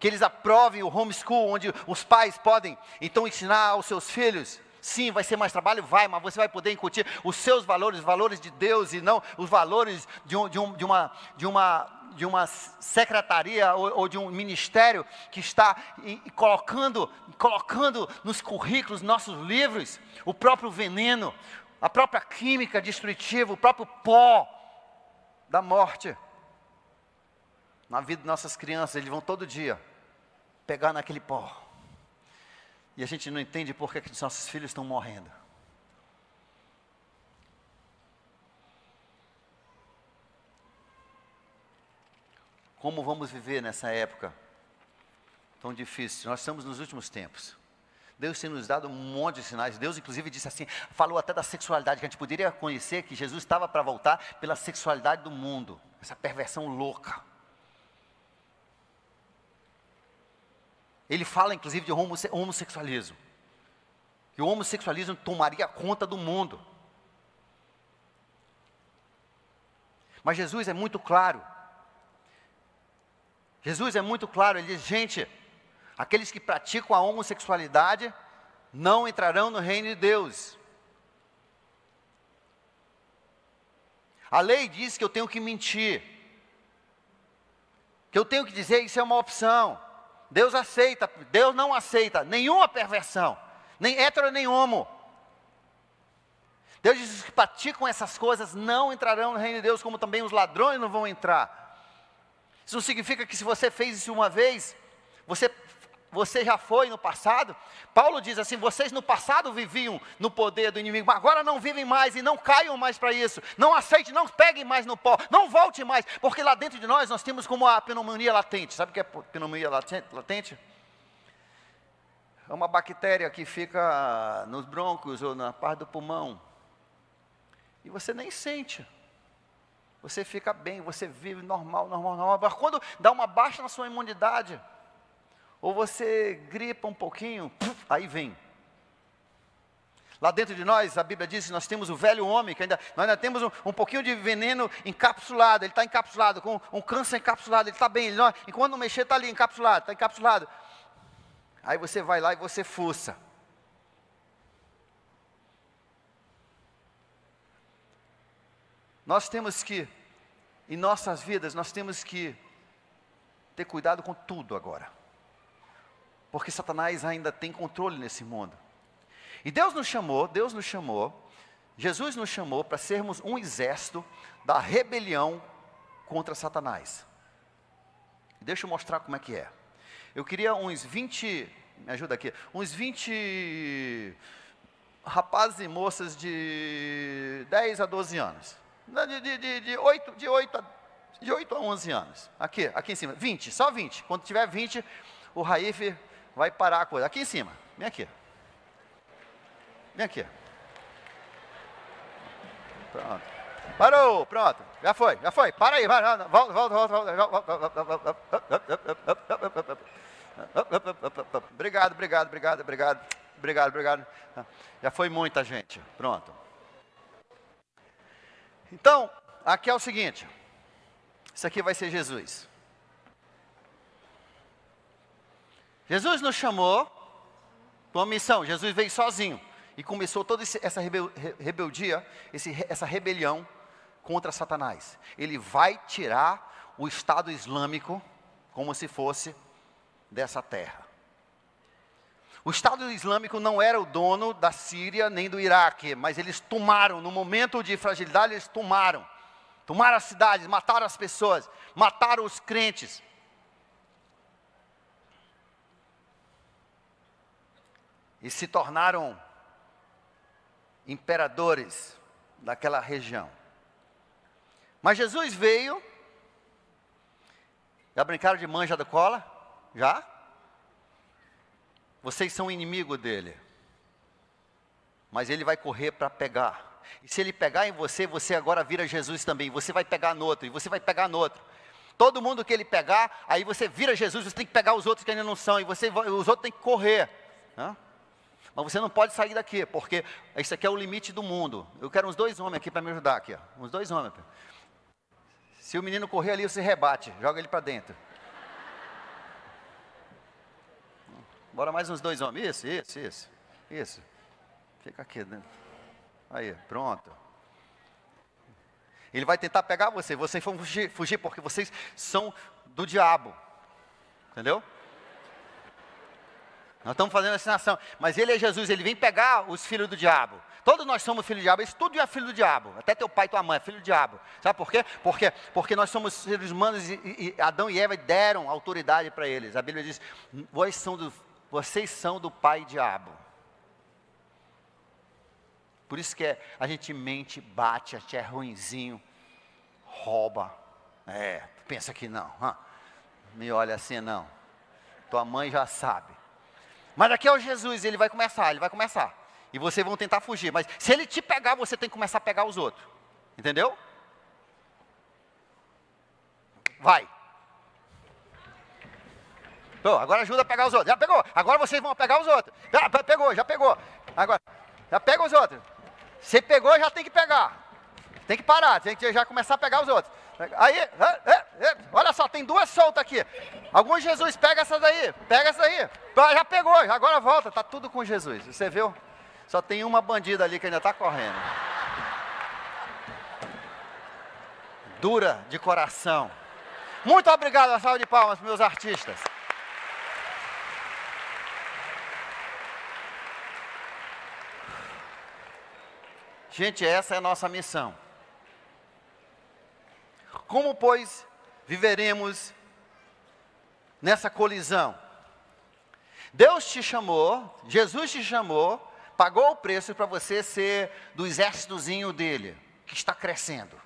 Que eles aprovem o homeschool, onde os pais podem então ensinar aos seus filhos Sim, vai ser mais trabalho? Vai, mas você vai poder incutir os seus valores, os valores de Deus e não os valores de, um, de, um, de uma, de uma de uma secretaria ou, ou, de um ministério que está colocando, colocando nos currículos, nossos livros, o próprio veneno, a própria química destrutiva, o próprio pó da morte. Na vida de nossas crianças, eles vão todo dia pegar naquele pó. E a gente não entende por que, que nossos filhos estão morrendo. Como vamos viver nessa época tão difícil? Nós estamos nos últimos tempos. Deus tem nos dado um monte de sinais. Deus, inclusive, disse assim: falou até da sexualidade, que a gente poderia conhecer que Jesus estava para voltar pela sexualidade do mundo, essa perversão louca. Ele fala, inclusive, de homossexualismo. Que o homossexualismo tomaria conta do mundo. Mas Jesus é muito claro. Jesus é muito claro, ele diz: gente, aqueles que praticam a homossexualidade não entrarão no reino de Deus. A lei diz que eu tenho que mentir, que eu tenho que dizer isso é uma opção. Deus aceita, Deus não aceita nenhuma perversão, nem hétero nem homo. Deus diz que praticam essas coisas não entrarão no reino de Deus, como também os ladrões não vão entrar. Isso não significa que se você fez isso uma vez, você você já foi no passado. Paulo diz assim: vocês no passado viviam no poder do inimigo, mas agora não vivem mais e não caiam mais para isso. Não aceitem, não peguem mais no pó, não volte mais, porque lá dentro de nós nós temos como a pneumonia latente. Sabe o que é pneumonia latente? É uma bactéria que fica nos brônquios ou na parte do pulmão. E você nem sente. Você fica bem, você vive normal, normal, normal. Mas quando dá uma baixa na sua imunidade, ou você gripa um pouquinho, aí vem. Lá dentro de nós, a Bíblia diz que nós temos o velho homem, que ainda, nós ainda temos um, um pouquinho de veneno encapsulado, ele está encapsulado, com um câncer encapsulado, ele está bem, ele não, enquanto não mexer, está ali encapsulado, está encapsulado. Aí você vai lá e você fuça. Nós temos que, em nossas vidas, nós temos que ter cuidado com tudo agora porque Satanás ainda tem controle nesse mundo. E Deus nos chamou, Deus nos chamou, Jesus nos chamou para sermos um exército da rebelião contra Satanás. Deixa eu mostrar como é que é. Eu queria uns 20, me ajuda aqui, uns 20 rapazes e moças de 10 a 12 anos. De, de, de, de, 8, de, 8, a, de 8 a 11 anos. Aqui, aqui em cima, 20, só 20. Quando tiver 20, o Raif vai parar a coisa. Aqui em cima, vem aqui. Vem aqui. Pronto. Parou, pronto. Já foi, já foi. Para aí, vai, volta, volta, volta, volta. Obrigado, obrigado, obrigado, obrigado. Obrigado, obrigado. Já foi muita gente. Pronto. Então, aqui é o seguinte. Isso aqui vai ser Jesus. Jesus nos chamou para uma missão, Jesus veio sozinho e começou toda essa rebeldia, essa rebelião contra Satanás. Ele vai tirar o Estado Islâmico como se fosse dessa terra. O Estado Islâmico não era o dono da Síria nem do Iraque, mas eles tomaram, no momento de fragilidade, eles tomaram. Tomaram as cidades, mataram as pessoas, mataram os crentes. e se tornaram imperadores daquela região. Mas Jesus veio. Já brincaram de manja da cola? Já? Vocês são inimigo dele. Mas ele vai correr para pegar. E se ele pegar em você, você agora vira Jesus também. Você vai pegar no outro, e você vai pegar no outro. Todo mundo que ele pegar, aí você vira Jesus, você tem que pegar os outros que ainda não são, e você, os outros têm que correr. Né? Mas você não pode sair daqui, porque isso aqui é o limite do mundo. Eu quero uns dois homens aqui para me ajudar aqui, ó. uns dois homens. Se o menino correr ali, você rebate, joga ele para dentro. Bora mais uns dois homens. Isso, isso, isso. Isso. Fica aqui dentro. Né? Aí, pronto. Ele vai tentar pegar você. Vocês vão fugir, fugir porque vocês são do diabo. Entendeu? Nós estamos fazendo assinação. Mas ele é Jesus, ele vem pegar os filhos do diabo. Todos nós somos filhos do diabo, isso tudo é filho do diabo. Até teu pai e tua mãe é filho do diabo. Sabe por quê? Porque, porque nós somos seres humanos e, e Adão e Eva deram autoridade para eles. A Bíblia diz: vocês são do, vocês são do pai diabo. Por isso que é, a gente mente, bate, a gente é ruinzinho, rouba. É, pensa que não. Hã? Me olha assim, não. Tua mãe já sabe. Mas aqui é o Jesus, ele vai começar, ele vai começar. E vocês vão tentar fugir. Mas se ele te pegar, você tem que começar a pegar os outros. Entendeu? Vai. Então, agora ajuda a pegar os outros. Já pegou. Agora vocês vão pegar os outros. Já pegou, já pegou. Agora, já pega os outros. Você pegou, já tem que pegar. Tem que parar, tem que já começar a pegar os outros. Aí, é, é, é, olha só, tem duas soltas aqui. Algum Jesus, pega essa daí, pega essa daí. Já pegou, agora volta, tá tudo com Jesus. Você viu? Só tem uma bandida ali que ainda está correndo. Dura de coração. Muito obrigado, uma salva de palmas, meus artistas. Gente, essa é a nossa missão. Como, pois, viveremos nessa colisão? Deus te chamou, Jesus te chamou, pagou o preço para você ser do exércitozinho dele, que está crescendo.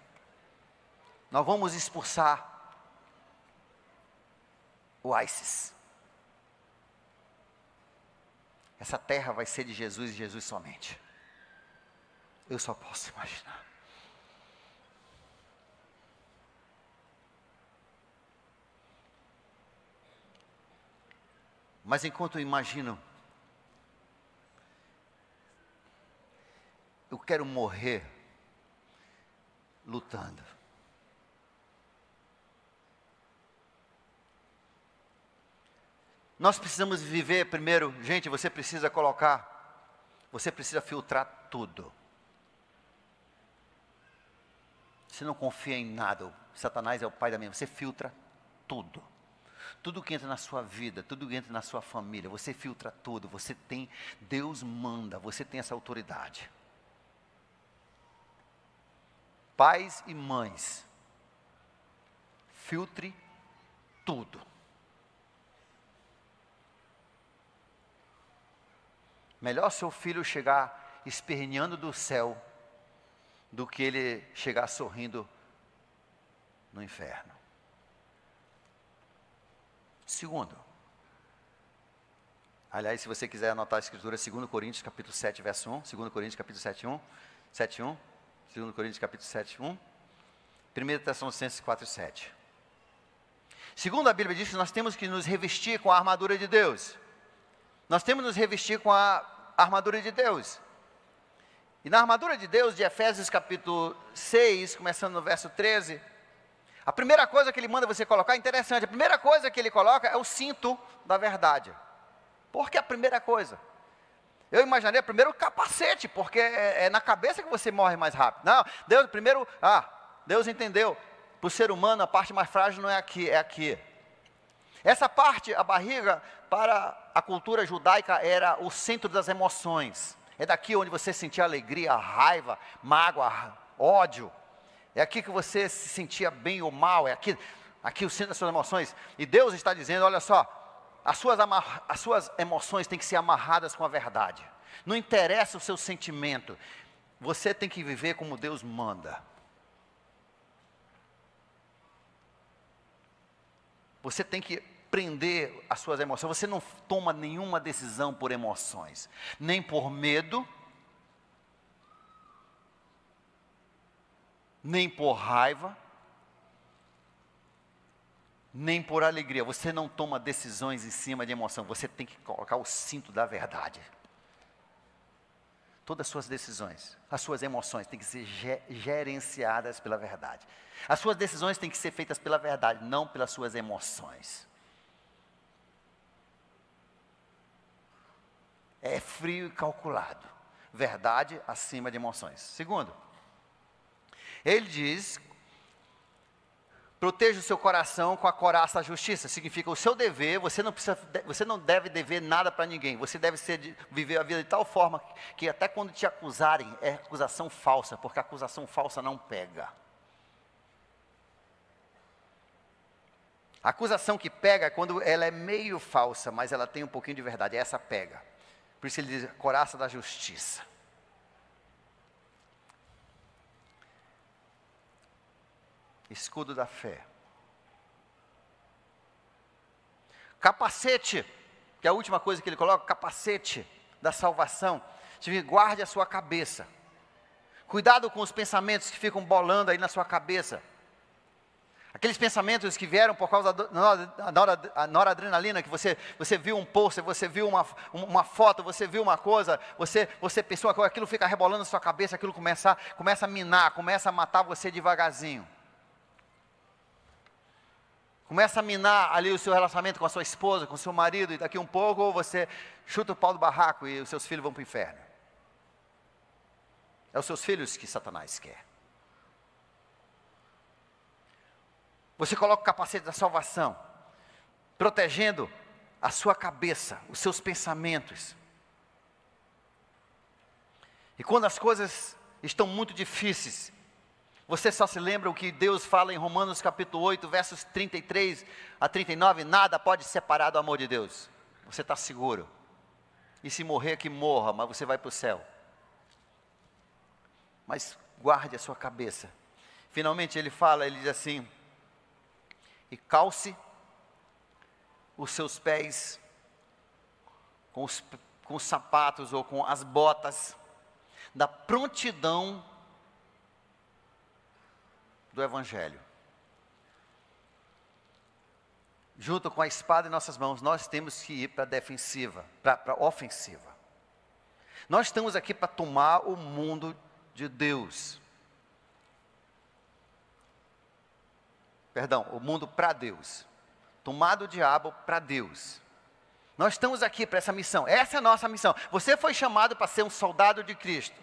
Nós vamos expulsar o ISIS. Essa terra vai ser de Jesus e Jesus somente. Eu só posso imaginar. Mas enquanto eu imagino, eu quero morrer lutando. Nós precisamos viver primeiro, gente, você precisa colocar, você precisa filtrar tudo. Você não confia em nada, Satanás é o pai da minha, você filtra tudo. Tudo que entra na sua vida, tudo que entra na sua família, você filtra tudo, você tem, Deus manda, você tem essa autoridade. Pais e mães, filtre tudo. Melhor seu filho chegar esperneando do céu do que ele chegar sorrindo no inferno. Segundo, aliás, se você quiser anotar a escritura, 2 Coríntios capítulo 7, verso 1, 2 Coríntios capítulo 7, 1, 7, 1, 2 Coríntios capítulo 7, 1, 1 Tessalonicenses 4, 7. Segundo a Bíblia diz que nós temos que nos revestir com a armadura de Deus. Nós temos que nos revestir com a armadura de Deus. E na armadura de Deus, de Efésios capítulo 6, começando no verso 13, a primeira coisa que ele manda você colocar, interessante, a primeira coisa que ele coloca é o cinto da verdade. Por que a primeira coisa? Eu imaginei primeiro o capacete, porque é, é, na cabeça que você morre mais rápido. Não, Deus primeiro, ah, Deus entendeu. Para o ser humano a parte mais frágil não é aqui, é aqui. Essa parte, a barriga, para a cultura judaica era o centro das emoções. É daqui onde você sentia alegria, raiva, mágoa, ódio. É aqui que você se sentia bem ou mal, é aqui, aqui o centro das suas emoções. E Deus está dizendo: olha só, as suas, as suas emoções têm que ser amarradas com a verdade. Não interessa o seu sentimento, você tem que viver como Deus manda. Você tem que prender as suas emoções. Você não toma nenhuma decisão por emoções, nem por medo, nem por raiva, nem por alegria. Você não toma decisões em cima de emoção, você tem que colocar o cinto da verdade. Todas as suas decisões, as suas emoções têm que ser gerenciadas pela verdade. As suas decisões têm que ser feitas pela verdade, não pelas suas emoções. É frio e calculado. Verdade acima de emoções. Segundo, ele diz: proteja o seu coração com a coraça da justiça. Significa o seu dever, você não, precisa, você não deve dever nada para ninguém. Você deve ser, viver a vida de tal forma que até quando te acusarem, é acusação falsa, porque a acusação falsa não pega. A acusação que pega é quando ela é meio falsa, mas ela tem um pouquinho de verdade. Essa pega. Por isso ele diz coraça da justiça. escudo da fé. Capacete, que é a última coisa que ele coloca, capacete da salvação. Guarde a sua cabeça. Cuidado com os pensamentos que ficam bolando aí na sua cabeça. Aqueles pensamentos que vieram por causa da noradrenalina, que você, você viu um post, você viu uma, uma foto, você viu uma coisa, você, você pensou aquilo, fica rebolando na sua cabeça, aquilo começa, começa a minar, começa a matar você devagarzinho começa a minar ali o seu relacionamento com a sua esposa, com o seu marido, e daqui um pouco você chuta o pau do barraco e os seus filhos vão para o inferno. É os seus filhos que Satanás quer. Você coloca o capacete da salvação, protegendo a sua cabeça, os seus pensamentos. E quando as coisas estão muito difíceis, você só se lembra o que Deus fala em Romanos capítulo 8, versos 33 a 39? Nada pode separar do amor de Deus. Você está seguro. E se morrer, que morra, mas você vai para o céu. Mas guarde a sua cabeça. Finalmente ele fala, ele diz assim: e calce os seus pés com os, com os sapatos ou com as botas da prontidão do Evangelho. Junto com a espada em nossas mãos, nós temos que ir para a defensiva, para a ofensiva. Nós estamos aqui para tomar o mundo de Deus. Perdão, o mundo para Deus. Tomar do diabo para Deus. Nós estamos aqui para essa missão. Essa é a nossa missão. Você foi chamado para ser um soldado de Cristo.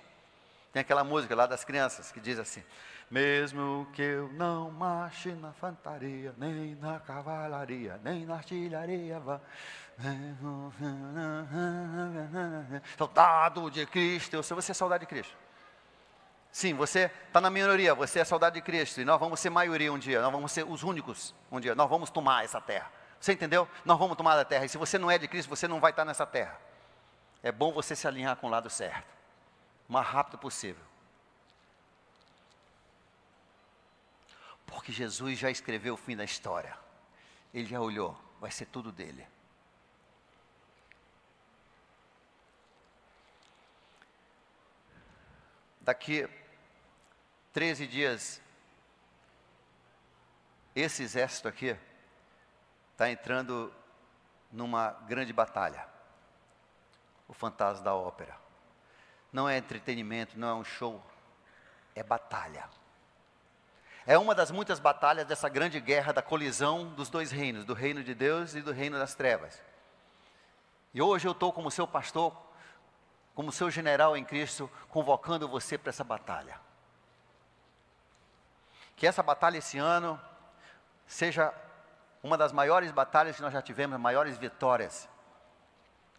Tem aquela música lá das crianças que diz assim: mesmo que eu não marche na fantaria, nem na cavalaria, nem na artilharia, vá. Soldado de Cristo, eu sei você é soldado de Cristo. Sim, você está na minoria, você é soldado de Cristo, e nós vamos ser maioria um dia, nós vamos ser os únicos um dia, nós vamos tomar essa terra. Você entendeu? Nós vamos tomar a terra, e se você não é de Cristo, você não vai estar nessa terra. É bom você se alinhar com o lado certo, o mais rápido possível. Porque Jesus já escreveu o fim da história. Ele já olhou, vai ser tudo dele. Daqui 13 dias, esse exército aqui está entrando numa grande batalha. O fantasma da ópera. Não é entretenimento, não é um show, é batalha. É uma das muitas batalhas dessa grande guerra da colisão dos dois reinos, do reino de Deus e do reino das trevas. E hoje eu estou como seu pastor, como seu general em Cristo, convocando você para essa batalha. Que essa batalha esse ano seja uma das maiores batalhas que nós já tivemos, maiores vitórias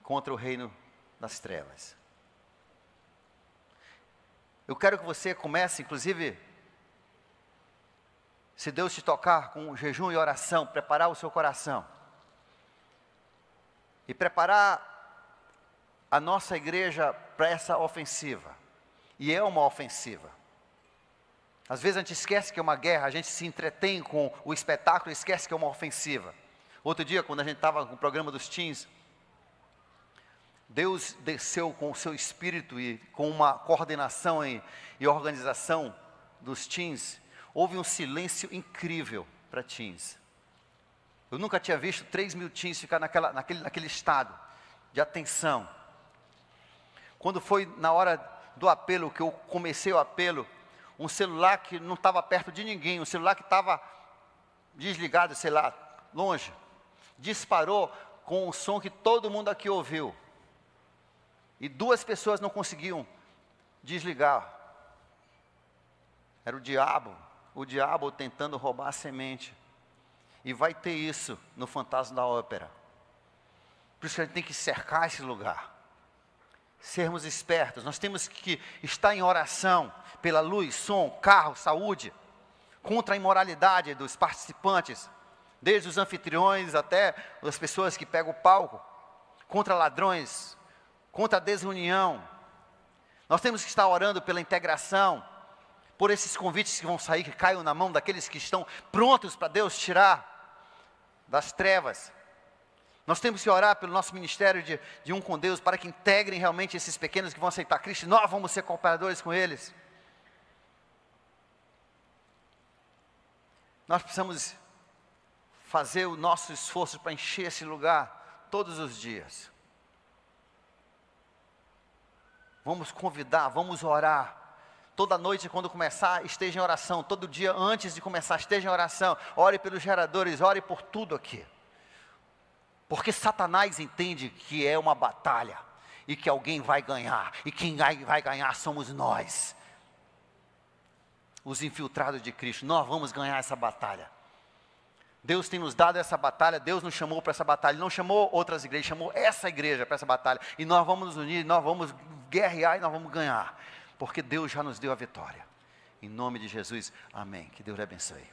contra o reino das trevas. Eu quero que você comece, inclusive, se Deus te tocar com jejum e oração, preparar o seu coração e preparar a nossa igreja para essa ofensiva. E é uma ofensiva. Às vezes a gente esquece que é uma guerra, a gente se entretém com o espetáculo e esquece que é uma ofensiva. Outro dia, quando a gente estava com o programa dos teens, Deus desceu com o seu espírito e com uma coordenação e, e organização dos teens, houve um silêncio incrível para teens. Eu nunca tinha visto 3 mil teens ficar naquela, naquele, naquele estado de atenção. Quando foi na hora do apelo, que eu comecei o apelo, um celular que não estava perto de ninguém, um celular que estava desligado, sei lá, longe, disparou com um som que todo mundo aqui ouviu. E duas pessoas não conseguiam desligar. Era o diabo o diabo tentando roubar a semente. E vai ter isso no Fantasma da Ópera. Por isso que a gente tem que cercar esse lugar. Sermos espertos. Nós temos que estar em oração pela luz, som, carro, saúde, contra a imoralidade dos participantes, desde os anfitriões até as pessoas que pegam o palco, contra ladrões, contra a desunião. Nós temos que estar orando pela integração, por esses convites que vão sair, que caiam na mão daqueles que estão prontos para Deus tirar das trevas. Nós temos que orar pelo nosso ministério de, de um com Deus, para que integrem realmente esses pequenos que vão aceitar Cristo, nós vamos ser cooperadores com eles. Nós precisamos fazer o nosso esforço para encher esse lugar todos os dias. Vamos convidar, vamos orar Toda noite, quando começar, esteja em oração. Todo dia, antes de começar, esteja em oração. Ore pelos geradores, ore por tudo aqui. Porque Satanás entende que é uma batalha e que alguém vai ganhar, e quem vai ganhar somos nós, os infiltrados de Cristo. Nós vamos ganhar essa batalha. Deus tem nos dado essa batalha, Deus nos chamou para essa batalha, Ele não chamou outras igrejas, chamou essa igreja para essa batalha, e nós vamos nos unir, nós vamos guerrear e nós vamos ganhar porque Deus já nos deu a vitória. Em nome de Jesus, amém. Que Deus lhe abençoe.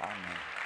Amém. amém.